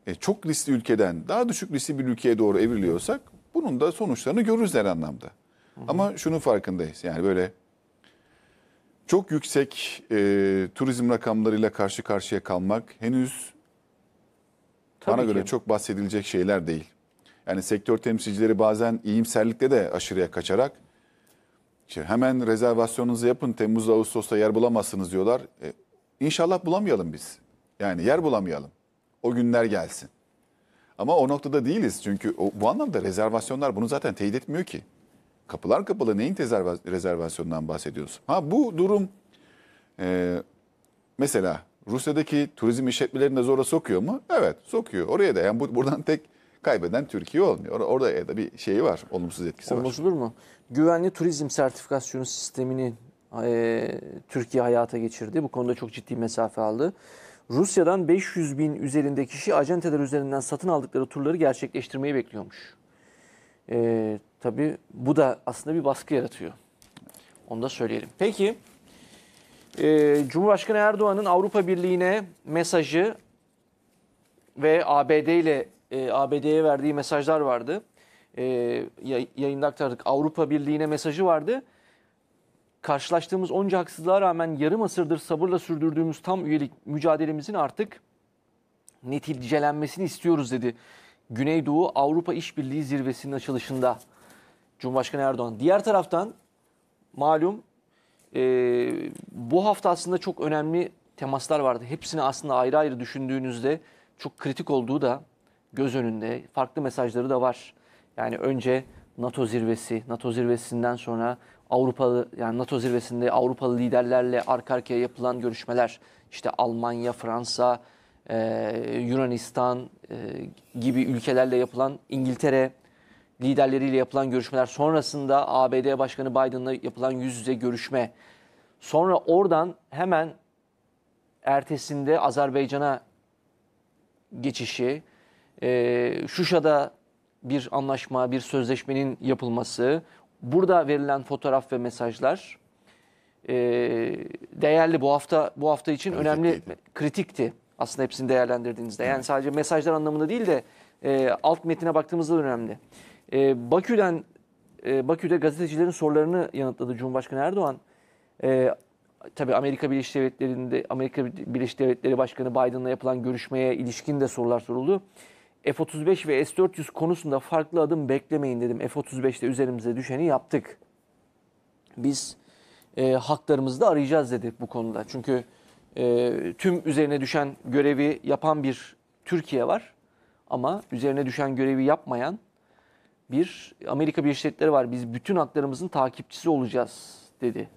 e, çok riskli ülkeden daha düşük riskli bir ülkeye doğru evriliyorsak bunun da sonuçlarını görürüz her anlamda. Hı hı. Ama şunun farkındayız yani böyle çok yüksek e, turizm rakamlarıyla karşı karşıya kalmak henüz Tabii bana ki. göre çok bahsedilecek şeyler değil. Yani sektör temsilcileri bazen iyimserlikte de aşırıya kaçarak işte hemen rezervasyonunuzu yapın Temmuz Ağustos'ta yer bulamazsınız diyorlar. E, inşallah bulamayalım biz. Yani yer bulamayalım. O günler gelsin. Ama o noktada değiliz çünkü o, bu anlamda rezervasyonlar bunu zaten teyit etmiyor ki. Kapılar kapalı neyin rezervasyonundan bahsediyorsun? Ha bu durum e, mesela Rusya'daki turizm işletmelerini de zora sokuyor mu? Evet sokuyor. Oraya da yani bu, buradan tek kaybeden Türkiye olmuyor. Orada da bir şeyi var, olumsuz etkisi Olmaz var. olur mu? Güvenli turizm sertifikasyonu sistemini e, Türkiye hayata geçirdi. Bu konuda çok ciddi mesafe aldı. Rusya'dan 500 bin üzerinde kişi acenteler üzerinden satın aldıkları turları gerçekleştirmeyi bekliyormuş. E, Tabii bu da aslında bir baskı yaratıyor. Onu da söyleyelim. Peki, e, Cumhurbaşkanı Erdoğan'ın Avrupa Birliği'ne mesajı ve ABD ile e, ABD'ye verdiği mesajlar vardı. E, yayında aktardık. Avrupa Birliği'ne mesajı vardı. Karşılaştığımız onca haksızlığa rağmen yarım asırdır sabırla sürdürdüğümüz tam üyelik mücadelemizin artık neticelenmesini istiyoruz dedi. Güneydoğu Avrupa İşbirliği Zirvesi'nin açılışında Cumhurbaşkanı Erdoğan. Diğer taraftan malum e, bu hafta aslında çok önemli temaslar vardı. Hepsini aslında ayrı ayrı düşündüğünüzde çok kritik olduğu da göz önünde. Farklı mesajları da var. Yani önce NATO zirvesi, NATO zirvesinden sonra Avrupalı yani NATO zirvesinde Avrupalı liderlerle arka arkaya yapılan görüşmeler işte Almanya, Fransa, e, Yunanistan e, gibi ülkelerle yapılan İngiltere liderleriyle yapılan görüşmeler sonrasında ABD Başkanı Biden'la yapılan yüz yüze görüşme. Sonra oradan hemen ertesinde Azerbaycan'a geçişi, e, Şuşa'da bir anlaşma, bir sözleşmenin yapılması, burada verilen fotoğraf ve mesajlar e, değerli bu hafta bu hafta için Kritik önemli değildi. kritikti aslında hepsini değerlendirdiğinizde. Yani sadece mesajlar anlamında değil de e, alt metine baktığımızda önemli. E, Bakü'den e, Bakü'de gazetecilerin sorularını yanıtladı Cumhurbaşkanı Erdoğan. E, tabii Amerika Birleşik Devletleri'nde Amerika Birleşik Devletleri Başkanı Biden'la yapılan görüşmeye ilişkin de sorular soruldu. F-35 ve S-400 konusunda farklı adım beklemeyin dedim. F-35'te üzerimize düşeni yaptık. Biz e, haklarımızı da arayacağız dedi bu konuda. Çünkü e, tüm üzerine düşen görevi yapan bir Türkiye var. Ama üzerine düşen görevi yapmayan bir Amerika Birleşik Devletleri var. Biz bütün haklarımızın takipçisi olacağız dedi.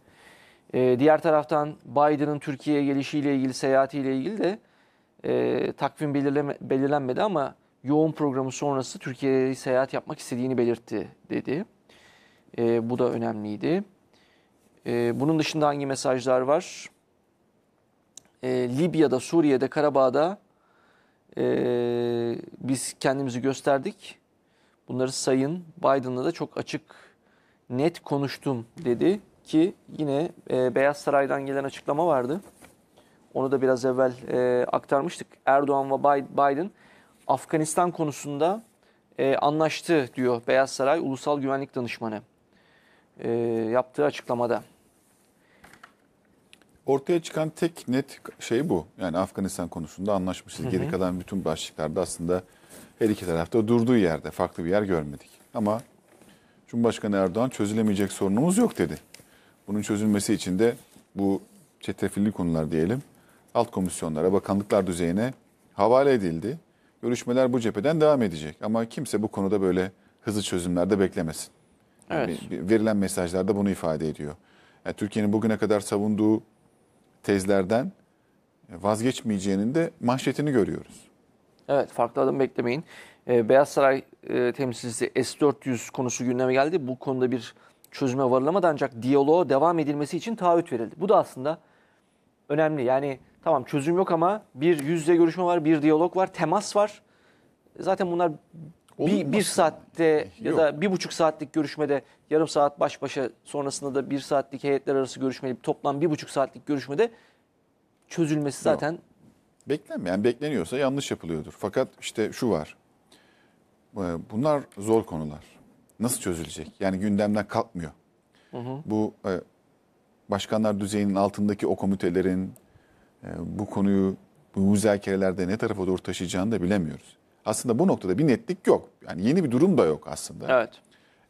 Ee, diğer taraftan Biden'ın Türkiye'ye gelişiyle ilgili, seyahatiyle ilgili de e, takvim belirleme, belirlenmedi ama yoğun programı sonrası Türkiye'ye seyahat yapmak istediğini belirtti dedi. E, bu da önemliydi. E, bunun dışında hangi mesajlar var? E, Libya'da, Suriye'de, Karabağ'da e, biz kendimizi gösterdik Bunları sayın. Biden'la da çok açık, net konuştum dedi ki yine e, Beyaz Saray'dan gelen açıklama vardı. Onu da biraz evvel e, aktarmıştık. Erdoğan ve Biden Afganistan konusunda e, anlaştı diyor Beyaz Saray Ulusal Güvenlik Danışmanı e, yaptığı açıklamada. Ortaya çıkan tek net şey bu. Yani Afganistan konusunda anlaşmışız. Geri kalan bütün başlıklarda aslında her iki tarafta durduğu yerde farklı bir yer görmedik. Ama Cumhurbaşkanı Erdoğan çözülemeyecek sorunumuz yok dedi. Bunun çözülmesi için de bu çetrefilli konular diyelim alt komisyonlara, bakanlıklar düzeyine havale edildi. Görüşmeler bu cepheden devam edecek ama kimse bu konuda böyle hızlı çözümlerde beklemesin. Evet. Yani verilen mesajlarda bunu ifade ediyor. Yani Türkiye'nin bugüne kadar savunduğu tezlerden vazgeçmeyeceğinin de manşetini görüyoruz. Evet farklı adım beklemeyin. Ee, Beyaz Saray e, temsilcisi S-400 konusu gündeme geldi. Bu konuda bir çözüme varılamadı ancak diyaloğa devam edilmesi için taahhüt verildi. Bu da aslında önemli. Yani tamam çözüm yok ama bir yüzde görüşme var, bir diyalog var, temas var. Zaten bunlar bir, bir saatte yok. ya da bir buçuk saatlik görüşmede yarım saat baş başa sonrasında da bir saatlik heyetler arası görüşmeli toplam bir buçuk saatlik görüşmede çözülmesi zaten yok. Beklenmeyen bekleniyorsa yanlış yapılıyordur. Fakat işte şu var. Ee, bunlar zor konular. Nasıl çözülecek? Yani gündemden kalkmıyor. Hı hı. Bu e, başkanlar düzeyinin altındaki o komitelerin e, bu konuyu bu müzakerelerde ne tarafa doğru taşıyacağını da bilemiyoruz. Aslında bu noktada bir netlik yok. Yani yeni bir durum da yok aslında. Evet.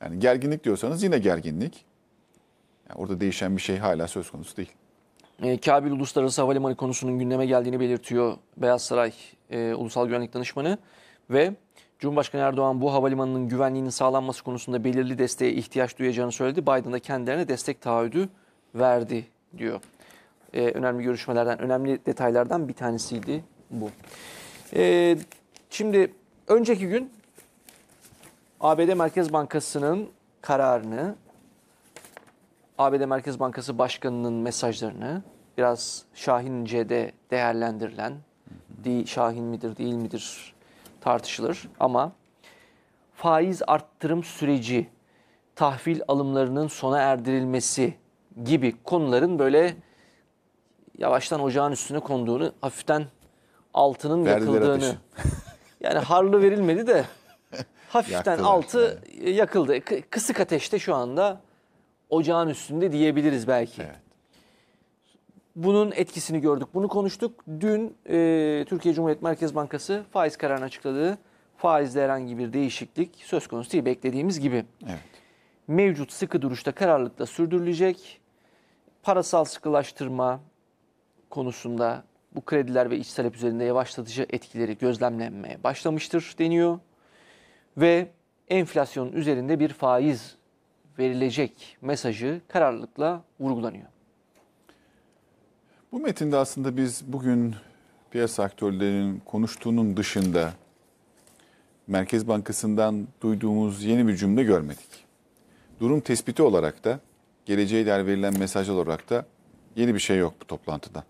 Yani gerginlik diyorsanız yine gerginlik. Yani orada değişen bir şey hala söz konusu değil. E, Kabil Uluslararası Havalimanı konusunun gündeme geldiğini belirtiyor Beyaz Saray e, Ulusal Güvenlik Danışmanı ve Cumhurbaşkanı Erdoğan bu havalimanının güvenliğinin sağlanması konusunda belirli desteğe ihtiyaç duyacağını söyledi. Biden da kendilerine destek taahhüdü verdi diyor. E, önemli görüşmelerden, önemli detaylardan bir tanesiydi bu. E, şimdi önceki gün ABD Merkez Bankası'nın kararını ABD Merkez Bankası Başkanı'nın mesajlarını biraz Şahince de değerlendirilen, değil, Şahin midir değil midir tartışılır ama faiz arttırım süreci, tahvil alımlarının sona erdirilmesi gibi konuların böyle yavaştan ocağın üstüne konduğunu, hafiften altının Verdiler yakıldığını. yani harlı verilmedi de hafiften Yaktılar. altı yakıldı. Kısık ateşte şu anda ocağın üstünde diyebiliriz belki. Evet. Bunun etkisini gördük. Bunu konuştuk. Dün e, Türkiye Cumhuriyet Merkez Bankası faiz kararını açıkladı. Faizde herhangi bir değişiklik söz konusu değil beklediğimiz gibi. Evet. Mevcut sıkı duruşta kararlılıkla sürdürülecek. Parasal sıkılaştırma konusunda bu krediler ve iç talep üzerinde yavaşlatıcı etkileri gözlemlenmeye başlamıştır deniyor. Ve enflasyonun üzerinde bir faiz verilecek mesajı kararlılıkla vurgulanıyor. Bu metinde aslında biz bugün piyasa aktörlerinin konuştuğunun dışında Merkez Bankası'ndan duyduğumuz yeni bir cümle görmedik. Durum tespiti olarak da geleceğe dair verilen mesaj olarak da yeni bir şey yok bu toplantıda.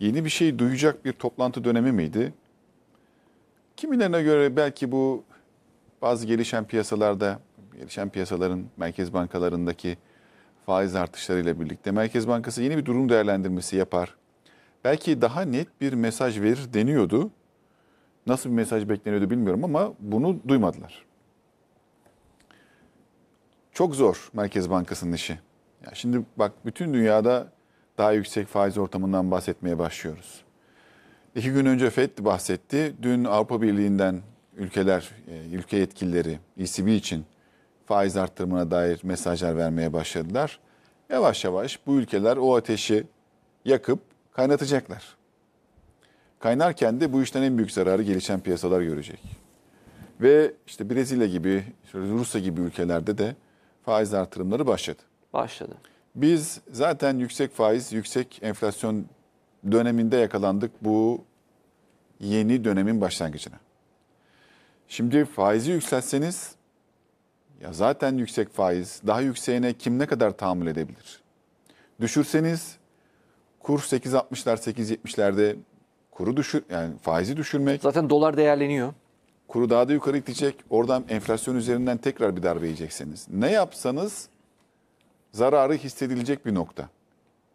Yeni bir şey duyacak bir toplantı dönemi miydi? Kimilerine göre belki bu bazı gelişen piyasalarda gelişen piyasaların merkez bankalarındaki faiz artışlarıyla birlikte Merkez Bankası yeni bir durum değerlendirmesi yapar. Belki daha net bir mesaj verir deniyordu. Nasıl bir mesaj bekleniyordu bilmiyorum ama bunu duymadılar. Çok zor Merkez Bankası'nın işi. Ya şimdi bak bütün dünyada daha yüksek faiz ortamından bahsetmeye başlıyoruz. İki gün önce FED bahsetti. Dün Avrupa Birliği'nden ülkeler, e, ülke yetkilileri ECB için faiz arttırımına dair mesajlar vermeye başladılar. Yavaş yavaş bu ülkeler o ateşi yakıp kaynatacaklar. Kaynarken de bu işten en büyük zararı gelişen piyasalar görecek. Ve işte Brezilya gibi, Rusya gibi ülkelerde de faiz artırımları başladı. Başladı. Biz zaten yüksek faiz, yüksek enflasyon döneminde yakalandık bu yeni dönemin başlangıcına. Şimdi faizi yükseltseniz ya zaten yüksek faiz. Daha yükseğine kim ne kadar tahammül edebilir? Düşürseniz kur 8.60'lar 8.70'lerde kuru düşür yani faizi düşürmek. Zaten dolar değerleniyor. Kuru daha da yukarı gidecek. Oradan enflasyon üzerinden tekrar bir darbe yiyeceksiniz. Ne yapsanız zararı hissedilecek bir nokta.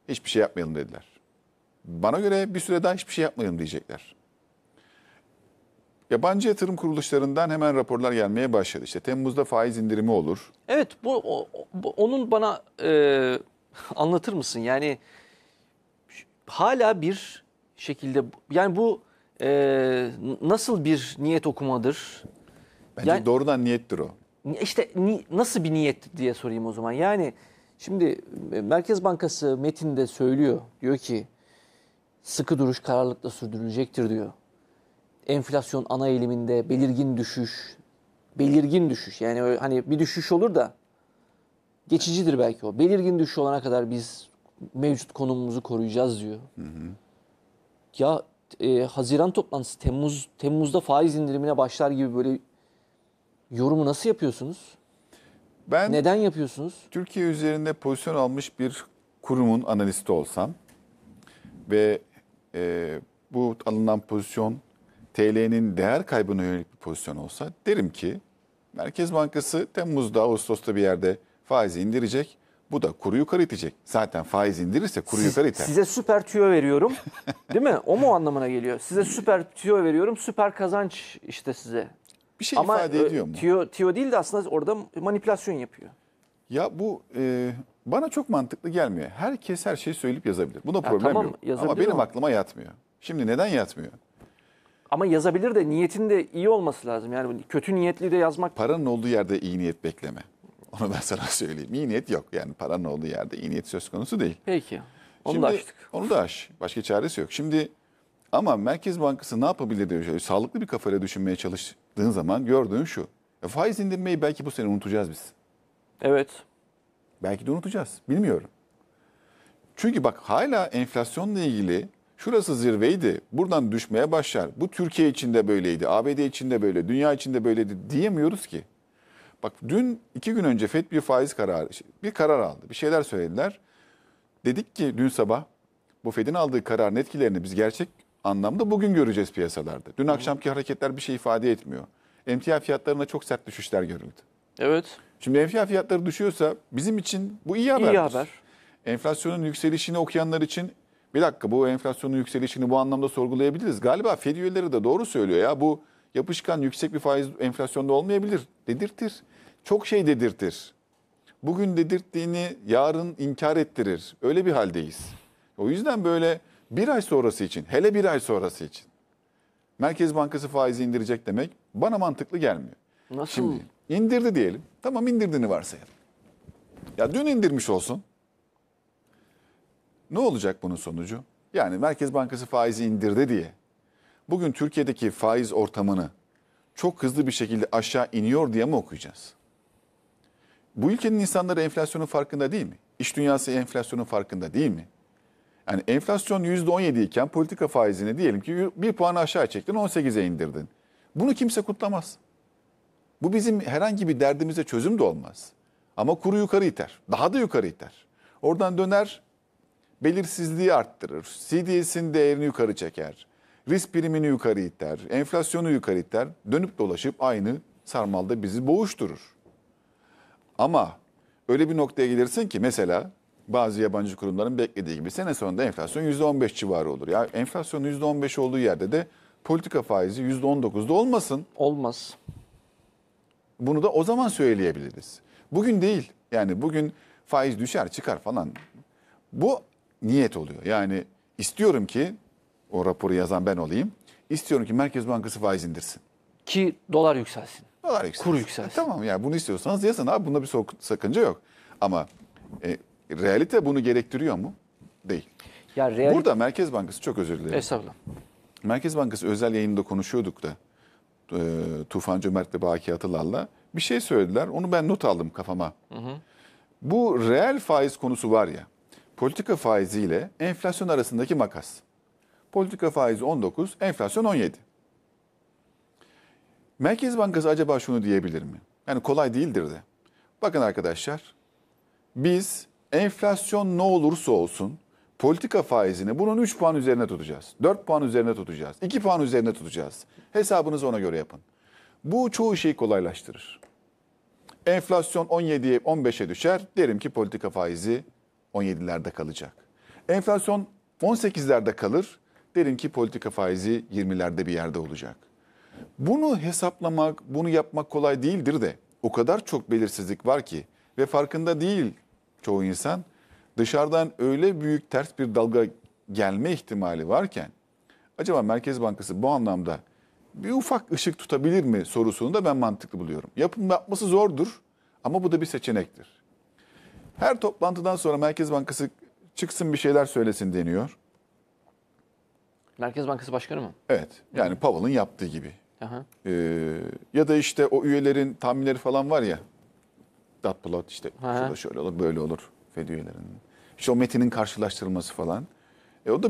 Hiçbir şey yapmayalım dediler. Bana göre bir süre daha hiçbir şey yapmayalım diyecekler. Yabancı yatırım kuruluşlarından hemen raporlar gelmeye başladı. İşte Temmuz'da faiz indirimi olur. Evet, bu, o, bu onun bana e, anlatır mısın? Yani hala bir şekilde yani bu e, nasıl bir niyet okumadır? Bence yani, doğrudan niyettir o. İşte ni, nasıl bir niyet diye sorayım o zaman. Yani şimdi e, Merkez Bankası metinde söylüyor. Diyor ki sıkı duruş kararlılıkla sürdürülecektir diyor enflasyon ana eğiliminde belirgin düşüş, belirgin düşüş. Yani hani bir düşüş olur da geçicidir belki o. Belirgin düşüş olana kadar biz mevcut konumumuzu koruyacağız diyor. Hı hı. Ya e, Haziran toplantısı Temmuz Temmuz'da faiz indirimine başlar gibi böyle yorumu nasıl yapıyorsunuz? Ben Neden yapıyorsunuz? Türkiye üzerinde pozisyon almış bir kurumun analisti olsam ve e, bu alınan pozisyon TL'nin değer kaybına yönelik bir pozisyon olsa derim ki Merkez Bankası Temmuz'da Ağustos'ta bir yerde faizi indirecek. Bu da kuru yukarı itecek. Zaten faiz indirirse kuru Siz, yukarı iter. Size süper tüyo veriyorum. Değil mi? O mu anlamına geliyor? Size süper tüyo veriyorum. Süper kazanç işte size. Bir şey Ama ifade e, ediyor mu? Tüyo, tüyo değil de aslında orada manipülasyon yapıyor. Ya bu e, bana çok mantıklı gelmiyor. Herkes her şeyi söyleyip yazabilir. Buna problem ya, tamam, yok. Ama benim ama. aklıma yatmıyor. Şimdi neden yatmıyor? Ama yazabilir de niyetin de iyi olması lazım. Yani kötü niyetli de yazmak. Paranın olduğu yerde iyi niyet bekleme. Onu ben sana söyleyeyim. İyi niyet yok. Yani paranın olduğu yerde iyi niyet söz konusu değil. Peki. Onu Şimdi, da açtık. Onu da aş. Başka çaresi yok. Şimdi ama Merkez Bankası ne yapabilir diye şöyle, sağlıklı bir kafayla düşünmeye çalıştığın zaman gördüğün şu. E, faiz indirmeyi belki bu sene unutacağız biz. Evet. Belki de unutacağız. Bilmiyorum. Çünkü bak hala enflasyonla ilgili Şurası zirveydi. Buradan düşmeye başlar. Bu Türkiye için de böyleydi. ABD için de böyle. Dünya için de böyleydi diyemiyoruz ki. Bak dün iki gün önce FED bir faiz kararı, bir karar aldı. Bir şeyler söylediler. Dedik ki dün sabah bu FED'in aldığı kararın etkilerini biz gerçek anlamda bugün göreceğiz piyasalarda. Dün akşamki hareketler bir şey ifade etmiyor. Emtia fiyatlarına çok sert düşüşler görüldü. Evet. Şimdi emtia fiyatları düşüyorsa bizim için bu iyi haber. İyi haber. Enflasyonun yükselişini okuyanlar için bir dakika bu enflasyonun yükselişini bu anlamda sorgulayabiliriz. Galiba Fed üyeleri de doğru söylüyor ya bu yapışkan yüksek bir faiz enflasyonda olmayabilir dedirtir. Çok şey dedirtir. Bugün dedirttiğini yarın inkar ettirir. Öyle bir haldeyiz. O yüzden böyle bir ay sonrası için, hele bir ay sonrası için Merkez Bankası faizi indirecek demek bana mantıklı gelmiyor. Nasıl? Şimdi indirdi diyelim. Tamam indirdiğini varsayalım. Ya dün indirmiş olsun. Ne olacak bunun sonucu? Yani Merkez Bankası faizi indirdi diye bugün Türkiye'deki faiz ortamını çok hızlı bir şekilde aşağı iniyor diye mi okuyacağız? Bu ülkenin insanları enflasyonun farkında değil mi? İş dünyası enflasyonun farkında değil mi? Yani enflasyon %17 iken politika faizini diyelim ki bir puan aşağı çektin 18'e indirdin. Bunu kimse kutlamaz. Bu bizim herhangi bir derdimize çözüm de olmaz. Ama kuru yukarı iter. Daha da yukarı iter. Oradan döner belirsizliği arttırır. CDS'in değerini yukarı çeker. Risk primini yukarı iter. Enflasyonu yukarı iter. Dönüp dolaşıp aynı sarmalda bizi boğuşturur. Ama öyle bir noktaya gelirsin ki mesela bazı yabancı kurumların beklediği gibi sene sonunda enflasyon %15 civarı olur. Ya yani enflasyonun %15 olduğu yerde de politika faizi %19'da olmasın. Olmaz. Bunu da o zaman söyleyebiliriz. Bugün değil. Yani bugün faiz düşer çıkar falan. Bu niyet oluyor. Yani istiyorum ki o raporu yazan ben olayım. İstiyorum ki Merkez Bankası faiz indirsin. Ki dolar yükselsin. Dolar yükselsin. Kur yükselsin. E, tamam yani bunu istiyorsanız yazın abi bunda bir sakınca yok. Ama e, realite bunu gerektiriyor mu? Değil. Ya real... Burada Merkez Bankası çok özür dilerim. Estağfurullah. Merkez Bankası özel yayında konuşuyorduk da e, Tufan Cömert ve Baki Atılal'la bir şey söylediler. Onu ben not aldım kafama. Hı hı. Bu reel faiz konusu var ya politika faizi ile enflasyon arasındaki makas. Politika faizi 19, enflasyon 17. Merkez Bankası acaba şunu diyebilir mi? Yani kolay değildir de. Bakın arkadaşlar, biz enflasyon ne olursa olsun politika faizini bunun 3 puan üzerine tutacağız. 4 puan üzerine tutacağız. 2 puan üzerine tutacağız. Hesabınızı ona göre yapın. Bu çoğu şeyi kolaylaştırır. Enflasyon 17'ye 15'e düşer. Derim ki politika faizi 17'lerde kalacak. Enflasyon 18'lerde kalır. Derim ki politika faizi 20'lerde bir yerde olacak. Bunu hesaplamak, bunu yapmak kolay değildir de o kadar çok belirsizlik var ki ve farkında değil çoğu insan dışarıdan öyle büyük ters bir dalga gelme ihtimali varken acaba Merkez Bankası bu anlamda bir ufak ışık tutabilir mi sorusunu da ben mantıklı buluyorum. Yapım yapması zordur ama bu da bir seçenektir. Her toplantıdan sonra Merkez Bankası çıksın bir şeyler söylesin deniyor. Merkez Bankası Başkanı mı? Evet. Yani Powell'ın yaptığı gibi. Aha. Ee, ya da işte o üyelerin tahminleri falan var ya. Dat işte şurada şöyle olur böyle olur Fed üyelerinin. İşte o metinin karşılaştırılması falan. E o da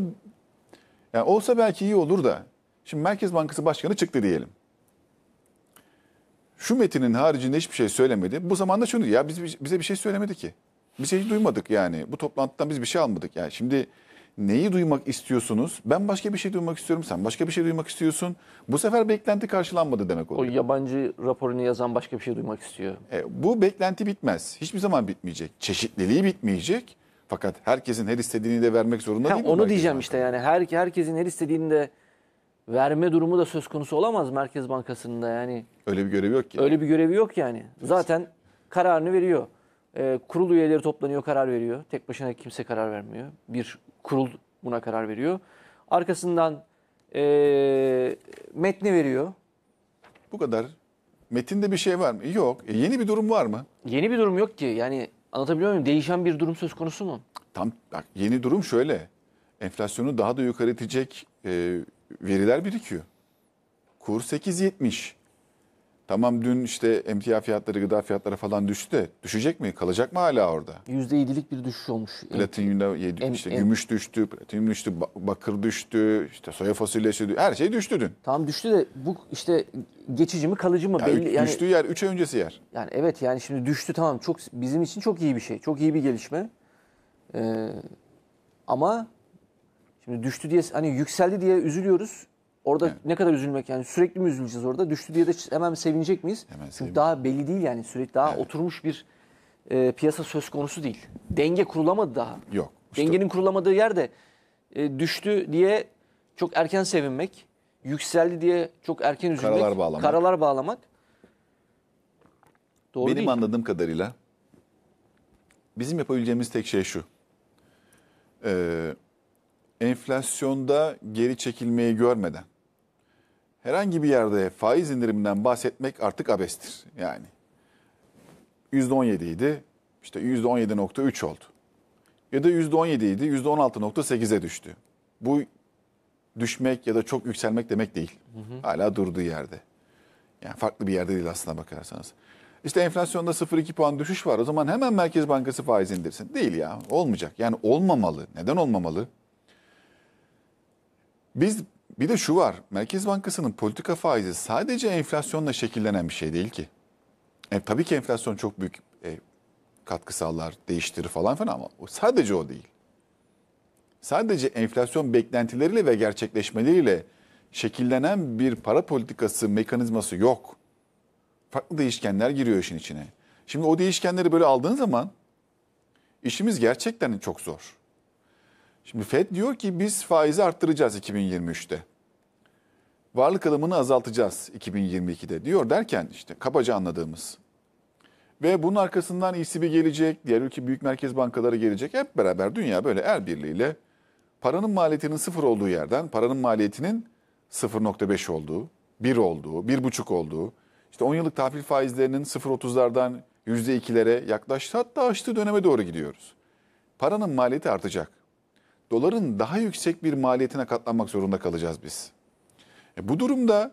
yani olsa belki iyi olur da. Şimdi Merkez Bankası Başkanı çıktı diyelim. Şu metinin haricinde hiçbir şey söylemedi. Bu zamanda şunu ya biz, bize bir şey söylemedi ki. Biz hiç şey duymadık yani. Bu toplantıdan biz bir şey almadık. Yani şimdi neyi duymak istiyorsunuz? Ben başka bir şey duymak istiyorum. Sen başka bir şey duymak istiyorsun. Bu sefer beklenti karşılanmadı demek oluyor. O yabancı raporunu yazan başka bir şey duymak istiyor. E, bu beklenti bitmez. Hiçbir zaman bitmeyecek. Çeşitliliği bitmeyecek. Fakat herkesin her istediğini de vermek zorunda ha, değil Onu diyeceğim Bankası? işte yani her herkesin her istediğini de verme durumu da söz konusu olamaz Merkez Bankası'nda yani. Öyle bir görevi yok ki. Öyle bir görevi yok yani. Zaten kararını veriyor. Ee, kurul üyeleri toplanıyor, karar veriyor. Tek başına kimse karar vermiyor. Bir kurul buna karar veriyor. Arkasından e, metni veriyor. Bu kadar. Metinde bir şey var mı? Yok. E, yeni bir durum var mı? Yeni bir durum yok ki. Yani anlatabiliyor muyum? Değişen bir durum söz konusu mu? Tam bak yeni durum şöyle. Enflasyonu daha da yukarı itecek e, veriler birikiyor. Kur 8.70. Tamam dün işte emtia fiyatları, gıda fiyatları falan düştü de düşecek mi? Kalacak mı hala orada? %7'lik bir düşüş olmuş. Platinyumda işte gümüş düştü, platinyum düştü, bakır düştü, işte soya fasulyesi düştü. Her şey düştü dün. Tamam düştü de bu işte geçici mi kalıcı mı yani belli. Yani, düştüğü yer 3 ay öncesi yer. Yani evet yani şimdi düştü tamam çok bizim için çok iyi bir şey. Çok iyi bir gelişme. Ee, ama şimdi düştü diye hani yükseldi diye üzülüyoruz. Orada evet. ne kadar üzülmek yani sürekli mi üzüleceğiz orada? Düştü diye de hemen sevinecek miyiz? Hemen Çünkü daha belli değil yani sürekli daha evet. oturmuş bir e, piyasa söz konusu değil. Denge kurulamadı daha. Yok. Işte. Dengenin kurulamadığı yerde e, düştü diye çok erken sevinmek, yükseldi diye çok erken üzülmek, karalar bağlamak. Karalar bağlamak doğru Benim değil. anladığım kadarıyla bizim yapabileceğimiz tek şey şu. Eee enflasyonda geri çekilmeyi görmeden herhangi bir yerde faiz indiriminden bahsetmek artık abestir. Yani %17 idi, işte %17.3 oldu. Ya da %17 idi, %16.8'e düştü. Bu düşmek ya da çok yükselmek demek değil. Hı hı. Hala durduğu yerde. Yani farklı bir yerde değil aslına bakarsanız. İşte enflasyonda 0.2 puan düşüş var. O zaman hemen Merkez Bankası faiz indirsin. Değil ya. Olmayacak. Yani olmamalı. Neden olmamalı? Biz bir de şu var. Merkez Bankası'nın politika faizi sadece enflasyonla şekillenen bir şey değil ki. E, tabii ki enflasyon çok büyük e, katkı sağlar, değiştirir falan filan ama o, sadece o değil. Sadece enflasyon beklentileriyle ve gerçekleşmeleriyle şekillenen bir para politikası mekanizması yok. Farklı değişkenler giriyor işin içine. Şimdi o değişkenleri böyle aldığın zaman işimiz gerçekten çok zor. Şimdi FED diyor ki biz faizi arttıracağız 2023'te. Varlık alımını azaltacağız 2022'de diyor derken işte kabaca anladığımız. Ve bunun arkasından ECB gelecek, diğer ülke büyük merkez bankaları gelecek. Hep beraber dünya böyle el birliğiyle paranın maliyetinin sıfır olduğu yerden paranın maliyetinin 0.5 olduğu, 1 olduğu, 1.5 olduğu, işte 10 yıllık tahvil faizlerinin 0.30'lardan %2'lere yaklaştı hatta açtığı döneme doğru gidiyoruz. Paranın maliyeti artacak doların daha yüksek bir maliyetine katlanmak zorunda kalacağız biz. E bu durumda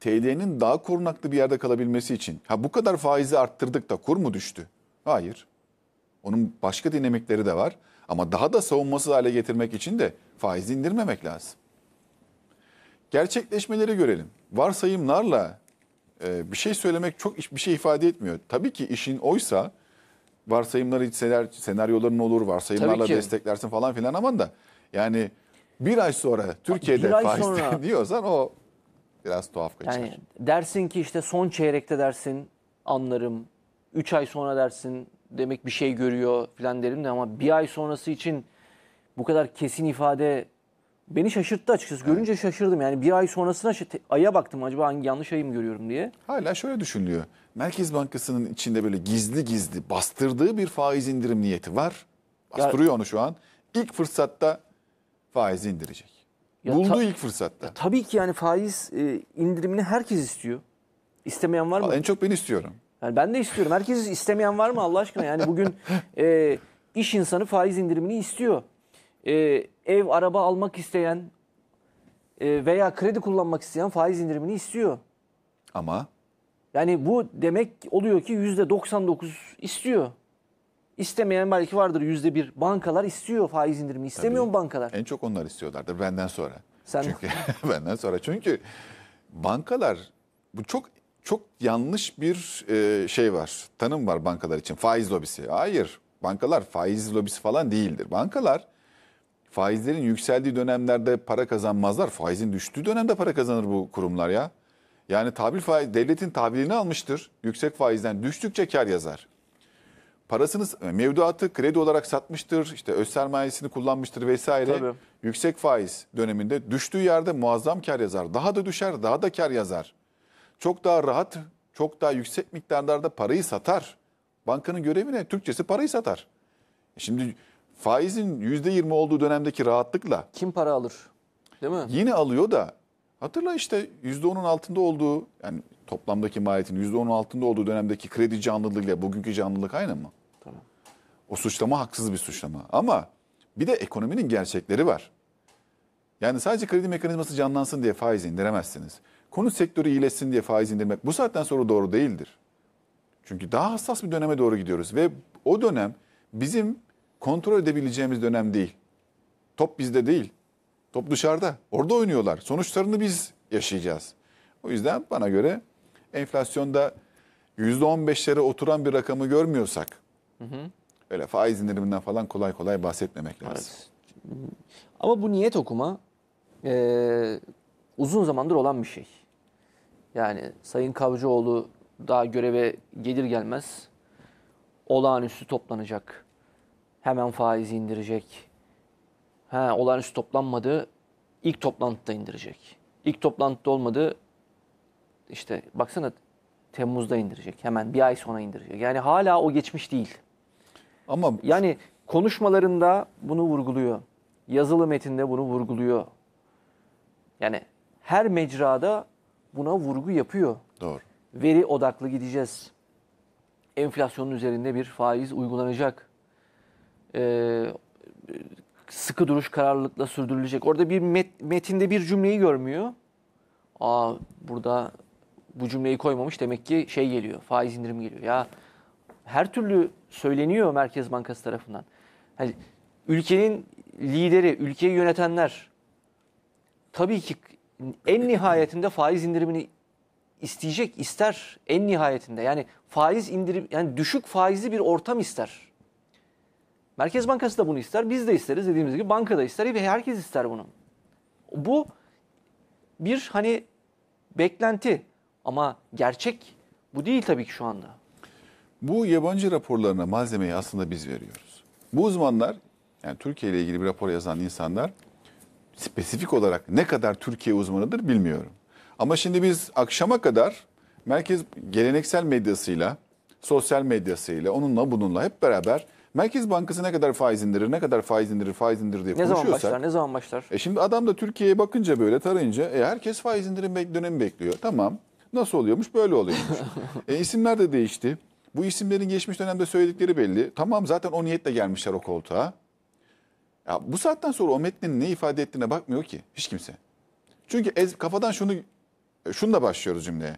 TL'nin daha korunaklı bir yerde kalabilmesi için ha bu kadar faizi arttırdık da kur mu düştü? Hayır. Onun başka dinamikleri de var ama daha da savunmasız hale getirmek için de faizi indirmemek lazım. Gerçekleşmeleri görelim. Varsayımlarla e, bir şey söylemek çok bir şey ifade etmiyor. Tabii ki işin oysa varsayımları içseler senaryoların olur, varsayımlarla desteklersin falan filan aman da yani bir ay sonra Türkiye'de ay faiz sonra- diyorsan o biraz tuhaf kaçar. Yani dersin ki işte son çeyrekte dersin anlarım. üç ay sonra dersin demek bir şey görüyor filan derim de ama bir ay sonrası için bu kadar kesin ifade beni şaşırttı açıkçası. Görünce şaşırdım. Yani bir ay sonrasına aya baktım acaba hangi yanlış ayı mı görüyorum diye. Hala şöyle düşünülüyor. Merkez Bankası'nın içinde böyle gizli gizli bastırdığı bir faiz indirim niyeti var. Bastırıyor ya, onu şu an. İlk fırsatta faizi indirecek. Bulduğu ta, ilk fırsatta. Ya tabii ki yani faiz e, indirimini herkes istiyor. İstemeyen var mı? en çok ben istiyorum. Yani ben de istiyorum. Herkes istemeyen var mı Allah aşkına? Yani bugün e, iş insanı faiz indirimini istiyor. E, ev, araba almak isteyen e, veya kredi kullanmak isteyen faiz indirimini istiyor. Ama yani bu demek oluyor ki yüzde 99 istiyor. İstemeyen belki vardır yüzde bir. Bankalar istiyor faiz indirimi. İstemiyor Tabii. mu bankalar? En çok onlar istiyorlardır benden sonra. Sen... Çünkü benden sonra. Çünkü bankalar bu çok çok yanlış bir e, şey var. Tanım var bankalar için. Faiz lobisi. Hayır. Bankalar faiz lobisi falan değildir. Bankalar faizlerin yükseldiği dönemlerde para kazanmazlar. Faizin düştüğü dönemde para kazanır bu kurumlar ya. Yani tahvil faiz, devletin tahvilini almıştır. Yüksek faizden düştükçe kar yazar. Parasını, mevduatı kredi olarak satmıştır. İşte öz sermayesini kullanmıştır vesaire. Tabii. Yüksek faiz döneminde düştüğü yerde muazzam kar yazar. Daha da düşer, daha da kar yazar. Çok daha rahat, çok daha yüksek miktarlarda parayı satar. Bankanın görevi ne? Türkçesi parayı satar. E şimdi faizin %20 olduğu dönemdeki rahatlıkla... Kim para alır? Değil mi? Yine alıyor da Hatırla işte %10'un altında olduğu yani toplamdaki maliyetin %10'un altında olduğu dönemdeki kredi canlılığıyla bugünkü canlılık aynı mı? Tamam. O suçlama haksız bir suçlama. Ama bir de ekonominin gerçekleri var. Yani sadece kredi mekanizması canlansın diye faiz indiremezsiniz. konu sektörü iyileşsin diye faiz indirmek bu saatten sonra doğru değildir. Çünkü daha hassas bir döneme doğru gidiyoruz ve o dönem bizim kontrol edebileceğimiz dönem değil. Top bizde değil. Top dışarıda. Orada oynuyorlar. Sonuçlarını biz yaşayacağız. O yüzden bana göre enflasyonda %15'lere oturan bir rakamı görmüyorsak hı hı. öyle faiz indiriminden falan kolay kolay bahsetmemek lazım. Evet. Ama bu niyet okuma e, uzun zamandır olan bir şey. Yani Sayın Kavcıoğlu daha göreve gelir gelmez olağanüstü toplanacak. Hemen faizi indirecek He, olağanüstü toplanmadı. ilk toplantıda indirecek. İlk toplantıda olmadı. işte baksana Temmuz'da indirecek. Hemen bir ay sonra indirecek. Yani hala o geçmiş değil. Ama yani konuşmalarında bunu vurguluyor. Yazılı metinde bunu vurguluyor. Yani her mecrada buna vurgu yapıyor. Doğru. Veri odaklı gideceğiz. Enflasyonun üzerinde bir faiz uygulanacak. Ee, sıkı duruş kararlılıkla sürdürülecek. Orada bir met, metinde bir cümleyi görmüyor. Aa burada bu cümleyi koymamış demek ki şey geliyor, faiz indirimi geliyor. Ya her türlü söyleniyor Merkez Bankası tarafından. Hani ülkenin lideri, ülkeyi yönetenler tabii ki en nihayetinde faiz indirimini isteyecek, ister en nihayetinde. Yani faiz indirim yani düşük faizli bir ortam ister. Merkez Bankası da bunu ister. Biz de isteriz dediğimiz gibi banka da ister. Herkes ister bunu. Bu bir hani beklenti ama gerçek bu değil tabii ki şu anda. Bu yabancı raporlarına malzemeyi aslında biz veriyoruz. Bu uzmanlar yani Türkiye ile ilgili bir rapor yazan insanlar spesifik olarak ne kadar Türkiye uzmanıdır bilmiyorum. Ama şimdi biz akşama kadar merkez geleneksel medyasıyla, sosyal medyasıyla, onunla bununla hep beraber Merkez Bankası ne kadar faiz indirir, ne kadar faiz indirir, faiz indirir diye ne konuşuyorsak. Ne zaman başlar, ne zaman başlar? E şimdi adam da Türkiye'ye bakınca böyle tarayınca e, herkes faiz indirim dönemi bekliyor. Tamam nasıl oluyormuş böyle oluyormuş. e, isimler de değişti. Bu isimlerin geçmiş dönemde söyledikleri belli. Tamam zaten o niyetle gelmişler o koltuğa. Ya bu saatten sonra o metnin ne ifade ettiğine bakmıyor ki hiç kimse. Çünkü ez, kafadan şunu da e başlıyoruz cümleye.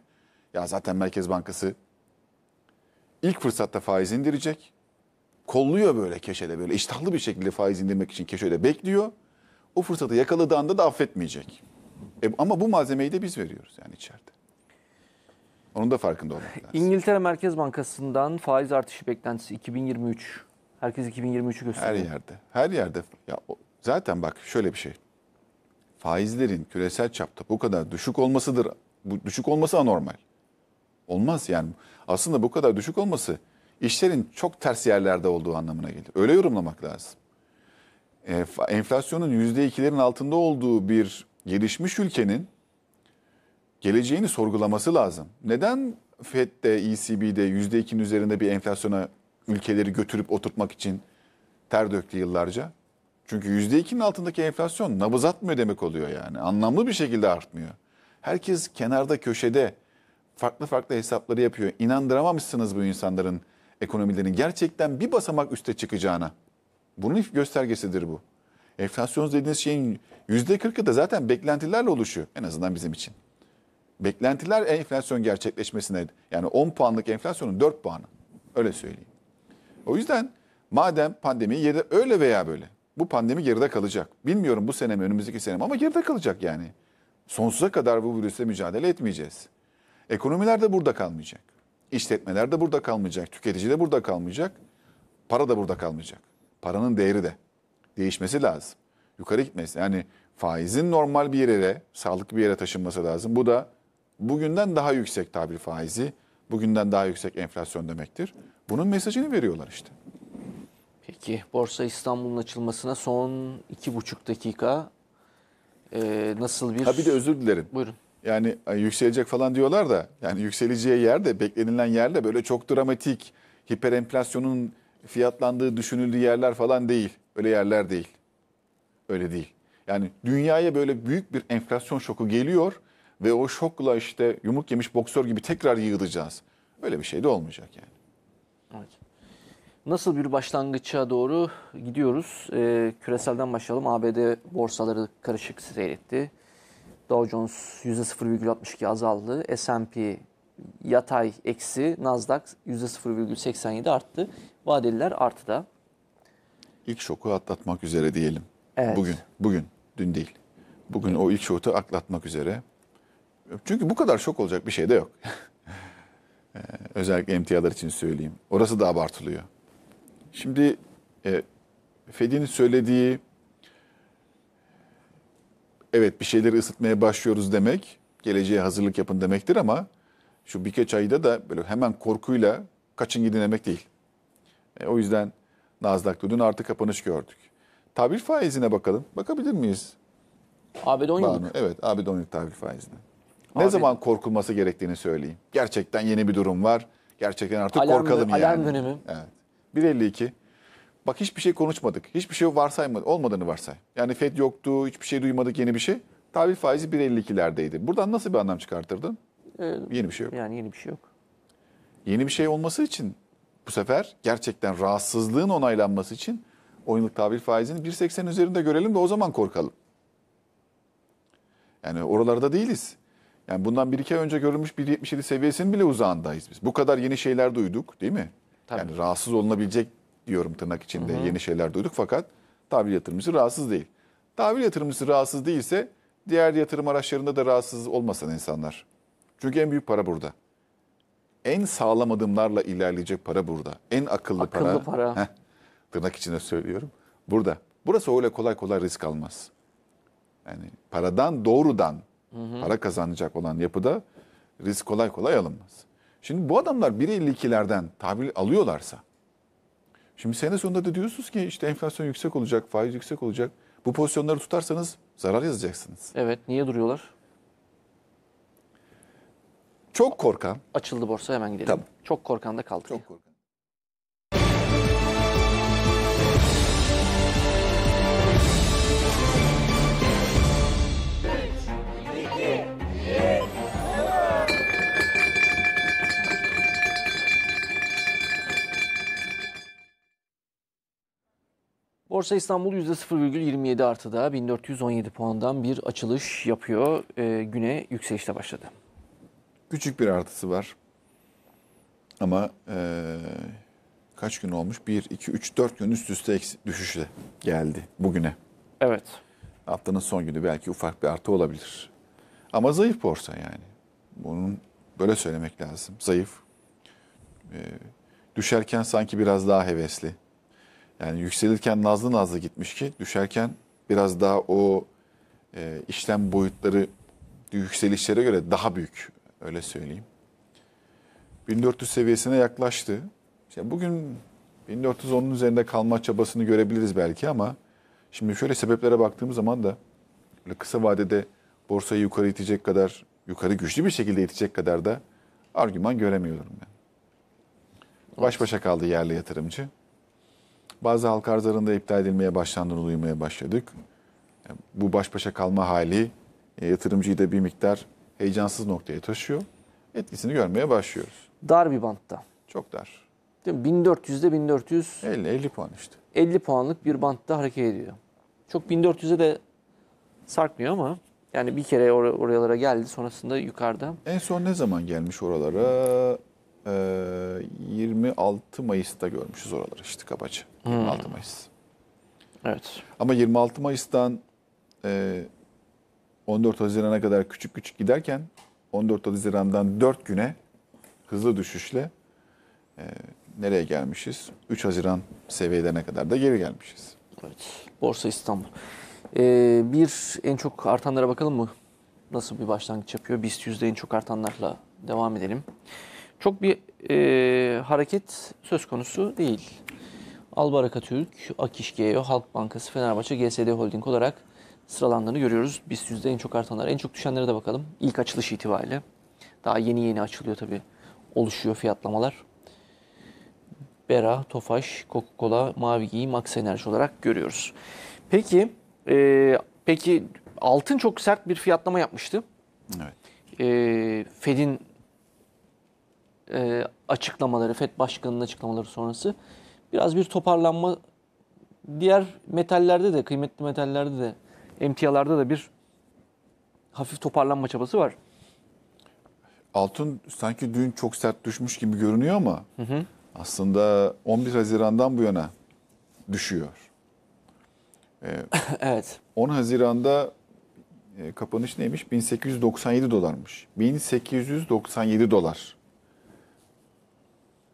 Ya zaten Merkez Bankası ilk fırsatta faiz indirecek kolluyor böyle keşede böyle iştahlı bir şekilde faiz indirmek için keşede bekliyor. O fırsatı yakaladığında da affetmeyecek. E, ama bu malzemeyi de biz veriyoruz yani içeride. Onun da farkında olmak lazım. İngiltere Merkez Bankası'ndan faiz artışı beklentisi 2023. Herkes 2023'ü gösteriyor. Her yerde. Her yerde. Ya zaten bak şöyle bir şey. Faizlerin küresel çapta bu kadar düşük olmasıdır. Bu düşük olması anormal. Olmaz yani. Aslında bu kadar düşük olması işlerin çok ters yerlerde olduğu anlamına gelir. Öyle yorumlamak lazım. E, enflasyonun %2'lerin altında olduğu bir gelişmiş ülkenin geleceğini sorgulaması lazım. Neden FED'de, ECB'de %2'nin üzerinde bir enflasyona ülkeleri götürüp oturtmak için ter döktü yıllarca? Çünkü %2'nin altındaki enflasyon nabız atmıyor demek oluyor yani. Anlamlı bir şekilde artmıyor. Herkes kenarda, köşede farklı farklı hesapları yapıyor. İnandıramamışsınız bu insanların ekonomilerin gerçekten bir basamak üste çıkacağına. Bunun göstergesidir bu. Enflasyon dediğiniz şeyin yüzde %40'ı da zaten beklentilerle oluşuyor en azından bizim için. Beklentiler enflasyon gerçekleşmesine yani 10 puanlık enflasyonun 4 puanı. Öyle söyleyeyim. O yüzden madem pandemi yerde öyle veya böyle bu pandemi geride kalacak. Bilmiyorum bu sene mi önümüzdeki sene mi ama geride kalacak yani. Sonsuza kadar bu virüse mücadele etmeyeceğiz. Ekonomiler de burada kalmayacak. İşletmeler de burada kalmayacak, tüketici de burada kalmayacak, para da burada kalmayacak. Paranın değeri de değişmesi lazım. Yukarı gitmesi. Yani faizin normal bir yere, sağlıklı bir yere taşınması lazım. Bu da bugünden daha yüksek tabir faizi, bugünden daha yüksek enflasyon demektir. Bunun mesajını veriyorlar işte. Peki Borsa İstanbul'un açılmasına son iki buçuk dakika ee, nasıl bir... Ha bir de özür dilerim. Buyurun. Yani yükselecek falan diyorlar da yani yükseleceği yerde beklenilen yerde böyle çok dramatik hiperenflasyonun fiyatlandığı düşünüldüğü yerler falan değil. Öyle yerler değil. Öyle değil. Yani dünyaya böyle büyük bir enflasyon şoku geliyor ve o şokla işte yumruk yemiş boksör gibi tekrar yığılacağız. Öyle bir şey de olmayacak yani. Evet. Nasıl bir başlangıça doğru gidiyoruz? Ee, küreselden başlayalım. ABD borsaları karışık seyretti. Dow Jones %0,62 azaldı. S&P yatay eksi, Nasdaq %0,87 arttı. Vadeliler arttı da. İlk şoku atlatmak üzere diyelim. Evet. Bugün, bugün, dün değil. Bugün o ilk şoku atlatmak üzere. Çünkü bu kadar şok olacak bir şey de yok. Ee, özellikle emtialar için söyleyeyim. Orası da abartılıyor. Şimdi e, Fed'in söylediği evet bir şeyleri ısıtmaya başlıyoruz demek, geleceğe hazırlık yapın demektir ama şu birkaç ayda da böyle hemen korkuyla kaçın gidin demek değil. E, o yüzden Nasdaq'ta dün artı kapanış gördük. Tabir faizine bakalım. Bakabilir miyiz? ABD 10 yıllık. Evet ABD 10 yıllık tabir faizine. Ne ABD... zaman korkulması gerektiğini söyleyeyim. Gerçekten yeni bir durum var. Gerçekten artık alarm, korkalım alarm yani. Alarm dönemi. Evet. 1.52 Bak hiçbir şey konuşmadık. Hiçbir şey varsaymadı, olmadığını varsay. Yani FED yoktu, hiçbir şey duymadık yeni bir şey. Tahvil faizi 1.52'lerdeydi. Buradan nasıl bir anlam çıkartırdın? Ee, yeni bir şey yok. Yani yeni bir şey yok. Yeni bir şey olması için bu sefer gerçekten rahatsızlığın onaylanması için o yıllık tahvil faizini 1.80 üzerinde görelim de o zaman korkalım. Yani oralarda değiliz. Yani bundan bir iki ay önce görülmüş 1.77 seviyesinin bile uzağındayız biz. Bu kadar yeni şeyler duyduk değil mi? Tabii. Yani rahatsız olunabilecek diyorum tırnak içinde hı hı. yeni şeyler duyduk fakat tahvil yatırımcısı rahatsız değil. Tahvil yatırımcısı rahatsız değilse diğer yatırım araçlarında da rahatsız olmasın insanlar. Çünkü en büyük para burada. En sağlam adımlarla ilerleyecek para burada. En akıllı, akıllı para. para. Heh, tırnak içinde söylüyorum. Burada. Burası öyle kolay kolay risk almaz. Yani paradan doğrudan hı hı. para kazanacak olan yapıda risk kolay kolay alınmaz. Şimdi bu adamlar 1.52'lerden tahvil alıyorlarsa Şimdi sene sonunda da diyorsunuz ki işte enflasyon yüksek olacak, faiz yüksek olacak. Bu pozisyonları tutarsanız zarar yazacaksınız. Evet, niye duruyorlar? Çok korkan. Açıldı borsa hemen gidelim. Tamam. Çok korkan da kaldı. Çok korkan. Borsa İstanbul %0,27 artıda 1417 puandan bir açılış yapıyor. E, güne yükselişle başladı. Küçük bir artısı var. Ama e, kaç gün olmuş? 1, 2, 3, 4 gün üst üste düşüşle geldi bugüne. Evet. Haftanın son günü belki ufak bir artı olabilir. Ama zayıf borsa yani. Bunun böyle söylemek lazım. Zayıf. E, düşerken sanki biraz daha hevesli. Yani yükselirken nazlı nazlı gitmiş ki düşerken biraz daha o e, işlem boyutları yükselişlere göre daha büyük öyle söyleyeyim. 1400 seviyesine yaklaştı. İşte bugün 1410'un üzerinde kalma çabasını görebiliriz belki ama şimdi şöyle sebeplere baktığımız zaman da böyle kısa vadede borsayı yukarı itecek kadar, yukarı güçlü bir şekilde itecek kadar da argüman göremiyorum ben. Baş başa kaldı yerli yatırımcı. Bazı halk arzlarında iptal edilmeye başlandığını duymaya başladık. Bu baş başa kalma hali e, yatırımcıyı da bir miktar heyecansız noktaya taşıyor. Etkisini görmeye başlıyoruz. Dar bir bantta. Çok dar. Değil mi? 1400'de 1400. 50, 50 puan işte. 50 puanlık bir bantta hareket ediyor. Çok 1400'e de sarkmıyor ama yani bir kere or oralara geldi sonrasında yukarıda. En son ne zaman gelmiş oralara? Ee, 26 Mayıs'ta görmüşüz oraları işte kabaca. 26 hmm. Mayıs. Evet. Ama 26 Mayıs'tan e, 14 Haziran'a kadar küçük küçük giderken 14 Haziran'dan 4 güne hızlı düşüşle e, nereye gelmişiz? 3 Haziran seviyelerine kadar da geri gelmişiz. Evet. Borsa İstanbul. Ee, bir en çok artanlara bakalım mı? Nasıl bir başlangıç yapıyor? BIST yüzde en çok artanlarla devam edelim. Çok bir e, hareket söz konusu değil. Albaraka Türk, Akiş GEO, Halk Bankası, Fenerbahçe, GSD Holding olarak sıralandığını görüyoruz. Biz yüzde en çok artanlar, en çok düşenlere de bakalım. İlk açılış itibariyle. Daha yeni yeni açılıyor tabii. Oluşuyor fiyatlamalar. Bera, Tofaş, Coca-Cola, Mavi Giyim, Aks Enerji olarak görüyoruz. Peki, e, peki altın çok sert bir fiyatlama yapmıştı. Evet. E, Fed'in e, açıklamaları, Fed Başkanı'nın açıklamaları sonrası biraz bir toparlanma diğer metallerde de kıymetli metallerde de emtialarda da bir hafif toparlanma çabası var. Altın sanki dün çok sert düşmüş gibi görünüyor ama hı hı. aslında 11 Haziran'dan bu yana düşüyor. Ee, evet. 10 Haziran'da e, kapanış neymiş? 1897 dolarmış. 1897 dolar.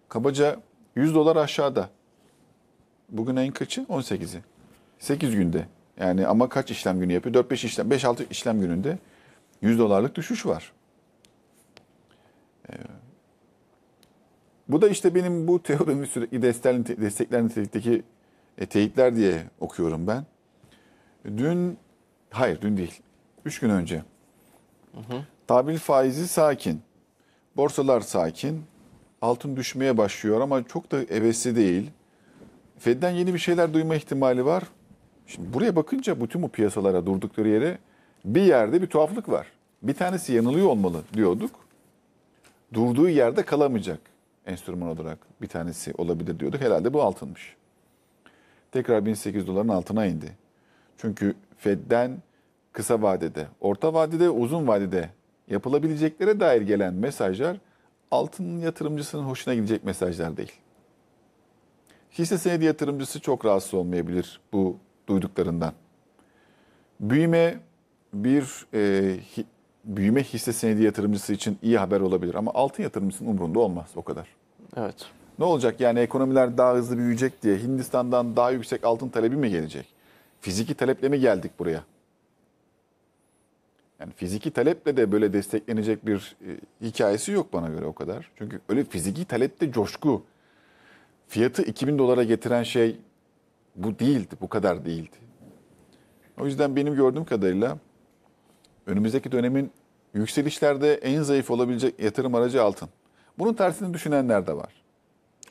Kabaca 100 dolar aşağıda. Bugün ayın kaçı? 18'i. 8 günde. Yani ama kaç işlem günü yapıyor? 4-5 işlem, 5-6 işlem gününde 100 dolarlık düşüş var. Ee, bu da işte benim bu teorimi sürekli destekler nitelikteki e, teyitler diye okuyorum ben. Dün, hayır dün değil, 3 gün önce. Hı hı. Tabil faizi sakin, borsalar sakin, altın düşmeye başlıyor ama çok da evesi değil. Fed'den yeni bir şeyler duyma ihtimali var. Şimdi buraya bakınca bütün bu piyasalara durdukları yere bir yerde bir tuhaflık var. Bir tanesi yanılıyor olmalı diyorduk. Durduğu yerde kalamayacak enstrüman olarak bir tanesi olabilir diyorduk. Herhalde bu altınmış. Tekrar 1800 doların altına indi. Çünkü Fed'den kısa vadede, orta vadede, uzun vadede yapılabileceklere dair gelen mesajlar altının yatırımcısının hoşuna gidecek mesajlar değil hisse senedi yatırımcısı çok rahatsız olmayabilir bu duyduklarından. Büyüme bir e, hi, büyüme hisse senedi yatırımcısı için iyi haber olabilir ama altın yatırımcısının umurunda olmaz o kadar. Evet. Ne olacak yani ekonomiler daha hızlı büyüyecek diye Hindistan'dan daha yüksek altın talebi mi gelecek? Fiziki taleple mi geldik buraya? Yani fiziki taleple de böyle desteklenecek bir e, hikayesi yok bana göre o kadar. Çünkü öyle fiziki talepte coşku, fiyatı 2000 dolara getiren şey bu değildi, bu kadar değildi. O yüzden benim gördüğüm kadarıyla önümüzdeki dönemin yükselişlerde en zayıf olabilecek yatırım aracı altın. Bunun tersini düşünenler de var.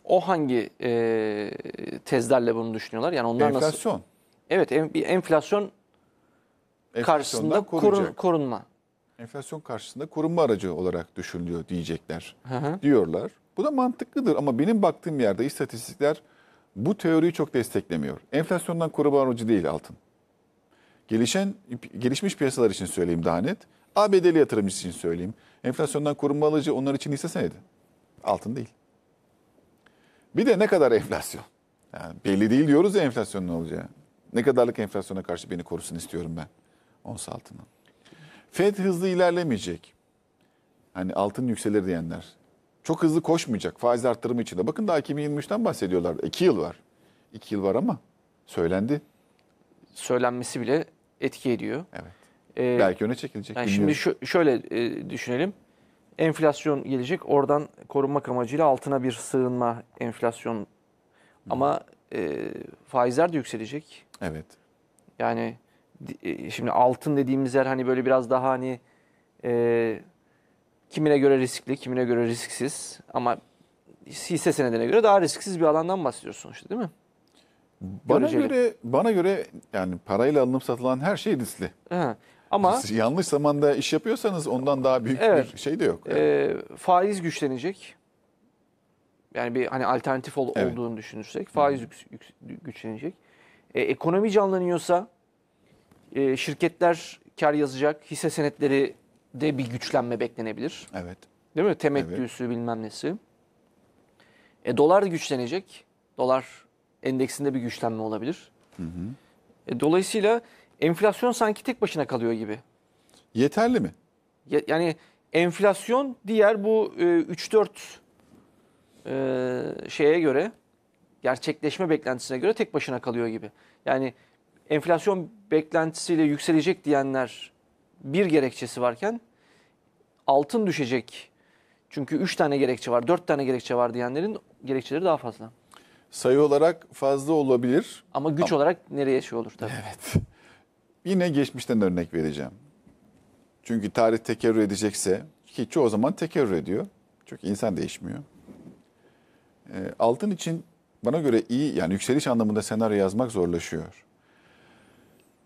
O hangi e, tezlerle bunu düşünüyorlar? Yani onlar enflasyon. nasıl? Enflasyon. Evet, en, bir enflasyon karşısında korun, korunma. Enflasyon karşısında korunma aracı olarak düşünülüyor diyecekler. Hı hı. Diyorlar. Bu da mantıklıdır ama benim baktığım yerde istatistikler bu teoriyi çok desteklemiyor. Enflasyondan koruma aracı değil altın. Gelişen, gelişmiş piyasalar için söyleyeyim daha net. ABD'li yatırımcı için söyleyeyim. Enflasyondan korunma alıcı onlar için hisse senedi. Altın değil. Bir de ne kadar enflasyon? Yani belli değil diyoruz ya enflasyonun ne olacağı. Ne kadarlık enflasyona karşı beni korusun istiyorum ben. Ons altını. Fed hızlı ilerlemeyecek. Hani altın yükselir diyenler çok hızlı koşmayacak faiz arttırımı içinde. Bakın daha 2023'ten bahsediyorlar. 2 yıl var. 2 yıl var ama söylendi. Söylenmesi bile etki ediyor. Evet. Ee, Belki öne çekilecek. Yani şimdi şu, şöyle e, düşünelim. Enflasyon gelecek. Oradan korunmak amacıyla altına bir sığınma enflasyon. Hı. Hmm. Ama e, faizler de yükselecek. Evet. Yani e, şimdi altın dediğimiz yer hani böyle biraz daha hani e, Kimine göre riskli, kimine göre risksiz ama hisse senedine göre daha risksiz bir alandan bahsediyoruz sonuçta değil mi? Bana Göreceli. göre bana göre yani parayla alınıp satılan her şey riskli. Ha. Ama Siz yanlış zamanda iş yapıyorsanız ondan daha büyük evet, bir şey de yok. Yani. E, ee, faiz güçlenecek. Yani bir hani alternatif ol, evet. olduğunu düşünürsek faiz yük, yük, güçlenecek. E, ekonomi canlanıyorsa e, şirketler kar yazacak, hisse senetleri de bir güçlenme beklenebilir. Evet. Değil mi? Temettüsü evet. bilmem nesi. E, dolar da güçlenecek. Dolar endeksinde bir güçlenme olabilir. Hı hı. E, dolayısıyla enflasyon sanki tek başına kalıyor gibi. Yeterli mi? Ya, yani enflasyon diğer bu e, 3-4 e, şeye göre gerçekleşme beklentisine göre tek başına kalıyor gibi. Yani enflasyon beklentisiyle yükselecek diyenler bir gerekçesi varken altın düşecek. Çünkü üç tane gerekçe var, dört tane gerekçe var diyenlerin gerekçeleri daha fazla. Sayı olarak fazla olabilir. Ama güç ama... olarak nereye şey olur tabii. Evet. Yine geçmişten örnek vereceğim. Çünkü tarih tekerrür edecekse ki çoğu zaman tekerrür ediyor. Çünkü insan değişmiyor. Ee, altın için bana göre iyi yani yükseliş anlamında senaryo yazmak zorlaşıyor.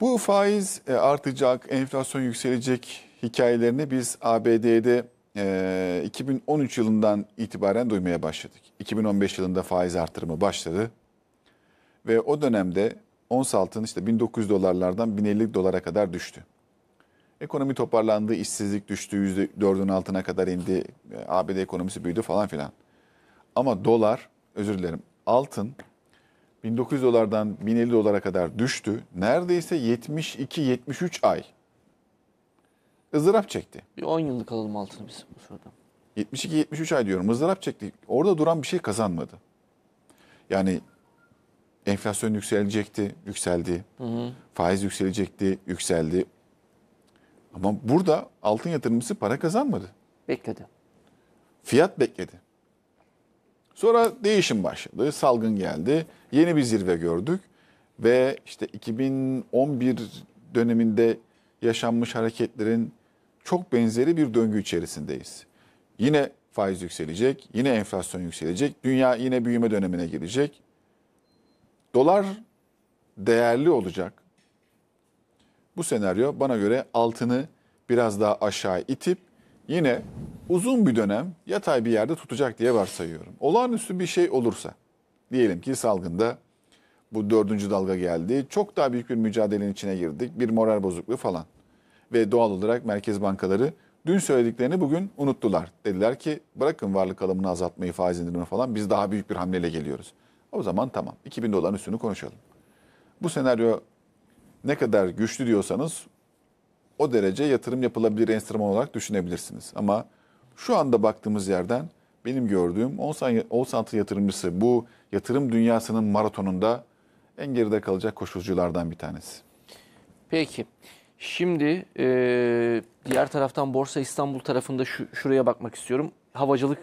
Bu faiz e, artacak, enflasyon yükselecek hikayelerini biz ABD'de 2013 e, yılından itibaren duymaya başladık. 2015 yılında faiz artırımı başladı. Ve o dönemde ons altın işte 1900 dolarlardan 1050 dolara kadar düştü. Ekonomi toparlandı, işsizlik düştü, %4'ün altına kadar indi, e, ABD ekonomisi büyüdü falan filan. Ama dolar, özür dilerim, altın 1900 dolardan 1050 dolara kadar düştü. Neredeyse 72-73 ay ızdırap çekti. Bir 10 yıllık alalım altını biz bu sırada. 72-73 ay diyorum ızdırap çekti. Orada duran bir şey kazanmadı. Yani enflasyon yükselecekti, yükseldi. Hı hı. Faiz yükselecekti, yükseldi. Ama burada altın yatırımcısı para kazanmadı. Bekledi. Fiyat bekledi. Sonra değişim başladı, salgın geldi, yeni bir zirve gördük ve işte 2011 döneminde yaşanmış hareketlerin çok benzeri bir döngü içerisindeyiz. Yine faiz yükselecek, yine enflasyon yükselecek, dünya yine büyüme dönemine girecek. Dolar değerli olacak. Bu senaryo bana göre altını biraz daha aşağı itip yine uzun bir dönem yatay bir yerde tutacak diye varsayıyorum. Olağanüstü bir şey olursa diyelim ki salgında bu dördüncü dalga geldi. Çok daha büyük bir mücadelenin içine girdik. Bir moral bozukluğu falan. Ve doğal olarak merkez bankaları dün söylediklerini bugün unuttular. Dediler ki bırakın varlık alımını azaltmayı, faiz indirimi falan biz daha büyük bir hamleyle geliyoruz. O zaman tamam 2000 doların üstünü konuşalım. Bu senaryo ne kadar güçlü diyorsanız o derece yatırım yapılabilir enstrüman olarak düşünebilirsiniz. Ama şu anda baktığımız yerden benim gördüğüm Oğuzhan yatırımcısı bu yatırım dünyasının maratonunda en geride kalacak koşulculardan bir tanesi. Peki. Şimdi e, diğer taraftan Borsa İstanbul tarafında şu, şuraya bakmak istiyorum. Havacılık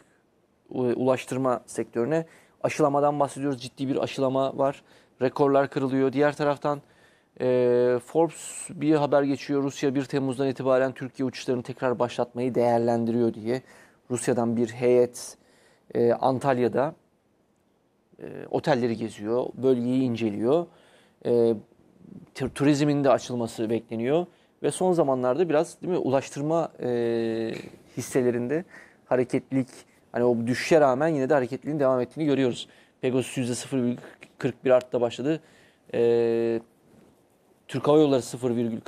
e, ulaştırma sektörüne aşılamadan bahsediyoruz. Ciddi bir aşılama var. Rekorlar kırılıyor. Diğer taraftan ee, Forbes bir haber geçiyor. Rusya 1 Temmuz'dan itibaren Türkiye uçuşlarını tekrar başlatmayı değerlendiriyor diye. Rusya'dan bir heyet e, Antalya'da e, otelleri geziyor, bölgeyi inceliyor. E, turizmin de açılması bekleniyor. Ve son zamanlarda biraz değil mi ulaştırma hisselerinde hareketlilik, hani o düşüşe rağmen yine de hareketliliğin devam ettiğini görüyoruz. Pegasus %0,41 artta başladı. E, Türk Hava Yolları 0,41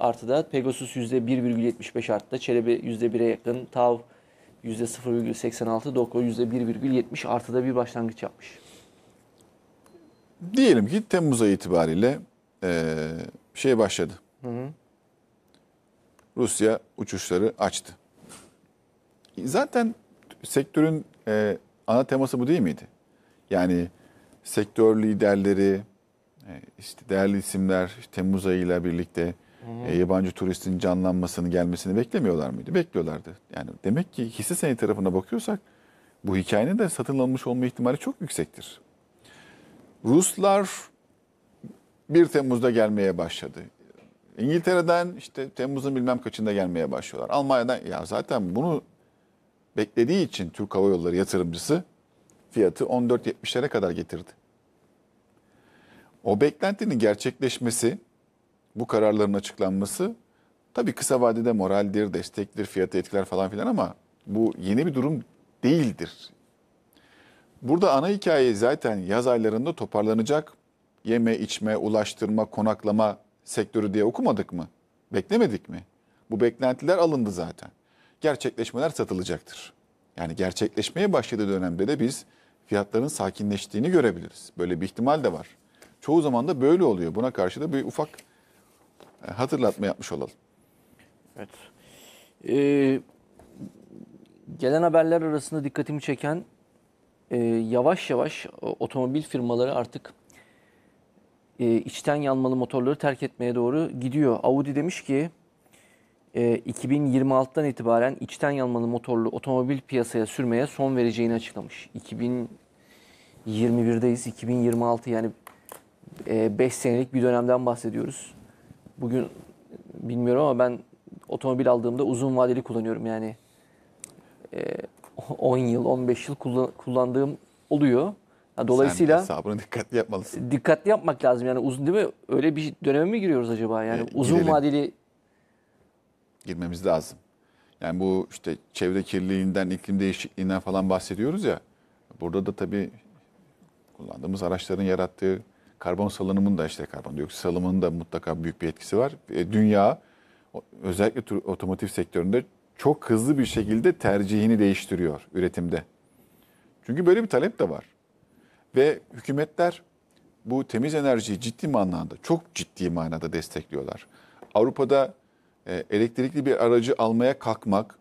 artıda, Pegasus %1,75 arttı, Çelebi %1'e yakın, TAV %0,86, Doko %1,70 artıda bir başlangıç yapmış. Diyelim ki Temmuz ayı itibariyle e, şey başladı. Hı hı. Rusya uçuşları açtı. Zaten sektörün e, ana teması bu değil miydi? Yani sektör liderleri, e, işte değerli isimler Temmuz ayıyla birlikte e, yabancı turistin canlanmasını gelmesini beklemiyorlar mıydı? Bekliyorlardı. Yani demek ki hisse senedi tarafına bakıyorsak bu hikayenin de satın alınmış olma ihtimali çok yüksektir. Ruslar 1 Temmuz'da gelmeye başladı. İngiltere'den işte Temmuz'un bilmem kaçında gelmeye başlıyorlar. Almanya'dan ya zaten bunu beklediği için Türk Hava Yolları yatırımcısı fiyatı 14.70'lere kadar getirdi. O beklentinin gerçekleşmesi, bu kararların açıklanması tabii kısa vadede moraldir, destektir, fiyatı etkiler falan filan ama bu yeni bir durum değildir. Burada ana hikaye zaten yaz aylarında toparlanacak yeme, içme, ulaştırma, konaklama sektörü diye okumadık mı? Beklemedik mi? Bu beklentiler alındı zaten. Gerçekleşmeler satılacaktır. Yani gerçekleşmeye başladığı dönemde de biz fiyatların sakinleştiğini görebiliriz. Böyle bir ihtimal de var çoğu zaman da böyle oluyor. Buna karşı da bir ufak e, hatırlatma yapmış olalım. Evet. Ee, gelen haberler arasında dikkatimi çeken e, yavaş yavaş otomobil firmaları artık e, içten yanmalı motorları terk etmeye doğru gidiyor. Audi demiş ki e, 2026'dan itibaren içten yanmalı motorlu otomobil piyasaya sürmeye son vereceğini açıklamış. 2021'deyiz. 2026 yani 5 e, senelik bir dönemden bahsediyoruz. Bugün bilmiyorum ama ben otomobil aldığımda uzun vadeli kullanıyorum yani. 10 e, yıl, 15 yıl kullandığım oluyor. dolayısıyla Sen hesabını dikkatli yapmalısın. Dikkatli yapmak lazım yani uzun değil mi? Öyle bir döneme mi giriyoruz acaba? Yani e, uzun vadeli girmemiz lazım. Yani bu işte çevre kirliliğinden, iklim değişikliğinden falan bahsediyoruz ya. Burada da tabii kullandığımız araçların yarattığı karbon salınımının da işte karbondioksit salımının da mutlaka büyük bir etkisi var. E, dünya özellikle otomotiv sektöründe çok hızlı bir şekilde tercihini değiştiriyor üretimde. Çünkü böyle bir talep de var. Ve hükümetler bu temiz enerjiyi ciddi manada, çok ciddi manada destekliyorlar. Avrupa'da e, elektrikli bir aracı almaya kalkmak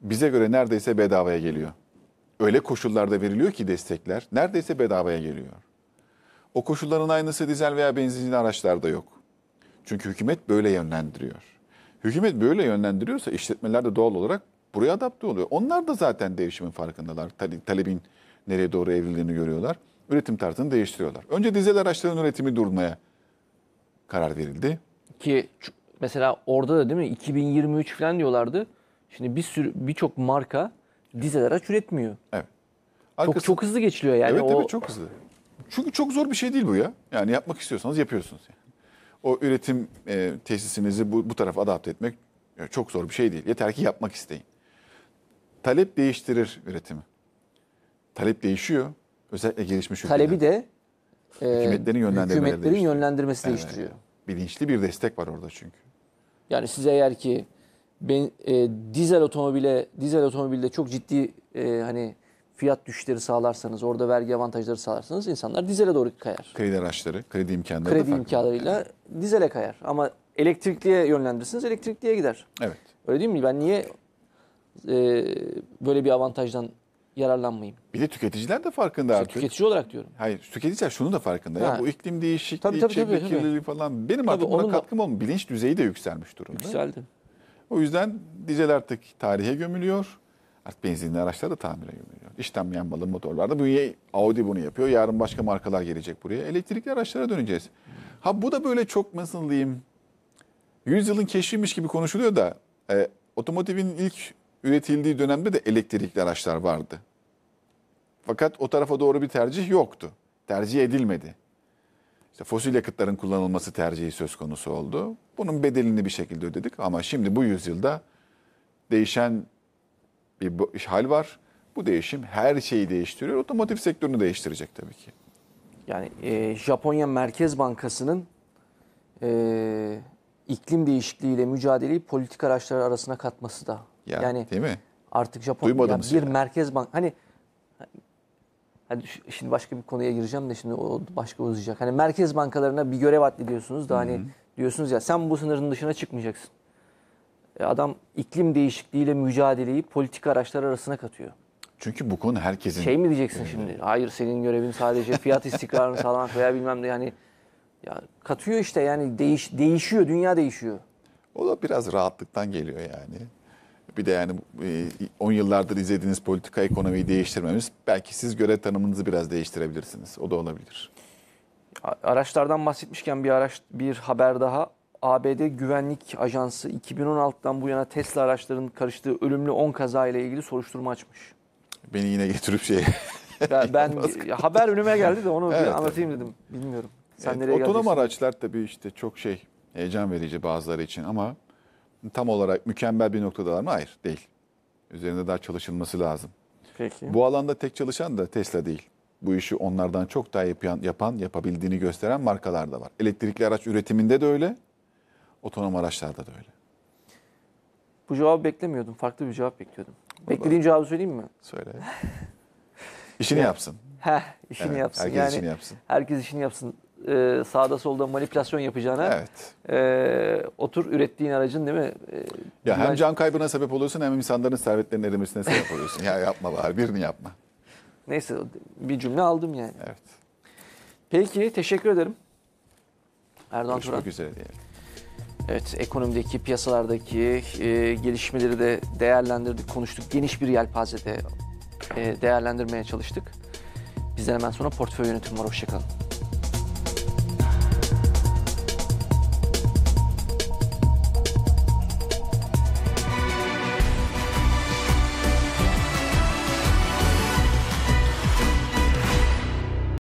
bize göre neredeyse bedavaya geliyor. Öyle koşullarda veriliyor ki destekler neredeyse bedavaya geliyor. O koşulların aynısı dizel veya benzinli araçlarda yok. Çünkü hükümet böyle yönlendiriyor. Hükümet böyle yönlendiriyorsa işletmeler de doğal olarak buraya adapte oluyor. Onlar da zaten değişimin farkındalar. Talebin nereye doğru evrildiğini görüyorlar. Üretim tarzını değiştiriyorlar. Önce dizel araçların üretimi durmaya karar verildi. Ki mesela orada da değil mi 2023 falan diyorlardı. Şimdi bir sürü birçok marka dizel araç üretmiyor. Evet. Arkası, çok çok hızlı geçiliyor yani. Evet o... evet çok hızlı. Çünkü çok zor bir şey değil bu ya. Yani yapmak istiyorsanız yapıyorsunuz. Yani. O üretim e, tesisinizi bu, bu tarafa adapte etmek e, çok zor bir şey değil. Yeter ki yapmak isteyin. Talep değiştirir üretimi. Talep değişiyor. Özellikle gelişmiş ülkeler. Talebi de e, hükümetlerin, hükümetlerin yönlendirmesi yani, değiştiriyor. Bilinçli bir destek var orada çünkü. Yani size eğer ki ben, e, dizel otomobile dizel otomobilde çok ciddi e, hani fiyat düşüşleri sağlarsanız, orada vergi avantajları sağlarsanız insanlar dizele doğru kayar. Kredi araçları, kredi imkanları Kredi imkanlarıyla yani. dizele kayar. Ama elektrikliye yönlendirirsiniz, elektrikliye gider. Evet. Öyle değil mi? Ben niye e, böyle bir avantajdan yararlanmayayım. Bir de tüketiciler de farkında işte artık. Tüketici olarak diyorum. Hayır tüketiciler şunu da farkında. Ha. Ya bu iklim değişikliği, tabii, tabii, çevre kirliliği falan benim tabii, artık buna katkım da... olmuyor. Bilinç düzeyi de yükselmiş durumda. Yükseldi. O yüzden dizel artık tarihe gömülüyor. Artık benzinli araçları da tamire yöneliyor. İşlenmeyen malı motorlarda. Bu e Audi bunu yapıyor. Yarın başka markalar gelecek buraya. Elektrikli araçlara döneceğiz. Ha bu da böyle çok nasıl diyeyim? yılın keşfiymiş gibi konuşuluyor da e, otomotivin ilk üretildiği dönemde de elektrikli araçlar vardı. Fakat o tarafa doğru bir tercih yoktu. Tercih edilmedi. İşte fosil yakıtların kullanılması tercihi söz konusu oldu. Bunun bedelini bir şekilde ödedik ama şimdi bu yüzyılda değişen bir hal var. Bu değişim her şeyi değiştiriyor. Otomotiv sektörünü değiştirecek tabii ki. Yani e, Japonya Merkez Bankası'nın e, iklim değişikliğiyle mücadeleyi politik araçlar arasına katması da. Ya, yani değil mi? Artık Japonya bir yani. merkez bank hani Hani şimdi başka bir konuya gireceğim de şimdi o başka uzayacak. Hani merkez bankalarına bir görev atlı diyorsunuz da hani Hı-hı. diyorsunuz ya sen bu sınırın dışına çıkmayacaksın. E, adam iklim değişikliğiyle mücadeleyi politik araçlar arasına katıyor. Çünkü bu konu herkesin... Şey mi diyeceksin şimdi? Hayır senin görevin sadece fiyat istikrarını sağlamak veya bilmem ne yani... Ya katıyor işte yani değiş, değişiyor, dünya değişiyor. O da biraz rahatlıktan geliyor yani. Bir de yani 10 e, yıllardır izlediğiniz politika ekonomiyi değiştirmemiz belki siz görev tanımınızı biraz değiştirebilirsiniz. O da olabilir. Araçlardan bahsetmişken bir araç bir haber daha ABD Güvenlik Ajansı 2016'dan bu yana Tesla araçlarının karıştığı ölümlü 10 kaza ile ilgili soruşturma açmış. Beni yine getirip şey. ben, haber önüme geldi de onu evet, bir anlatayım evet. dedim. Bilmiyorum. E, Sen evet, nereye otonom araçlar tabii işte çok şey heyecan verici bazıları için ama tam olarak mükemmel bir noktadalar mı? Hayır, değil. Üzerinde daha çalışılması lazım. Peki. Bu alanda tek çalışan da Tesla değil. Bu işi onlardan çok daha yapan, yapan yapabildiğini gösteren markalar da var. Elektrikli araç üretiminde de öyle. Otonom araçlarda da öyle. Bu cevabı beklemiyordum. Farklı bir cevap bekliyordum. Burada. Beklediğim cevabı söyleyeyim mi? Söyle. İşini yapsın. Heh, işini evet, yapsın. Herkes yani, işini yapsın. Herkes işini yapsın. Ee, sağda solda manipülasyon yapacağına evet. e, otur ürettiğin aracın değil mi? E, ya hem can kaybına sebep oluyorsun hem insanların servetlerinin erimesine sebep oluyorsun. ya yapma bari birini yapma. Neyse bir cümle aldım yani. Evet. Peki teşekkür ederim. Erdoğan Görüşmek Turan. üzere diyelim. Evet, ekonomideki, piyasalardaki e, gelişmeleri de değerlendirdik, konuştuk. Geniş bir yelpazede e, değerlendirmeye çalıştık. Bizden hemen sonra portföy yönetimi var. Hoşçakalın.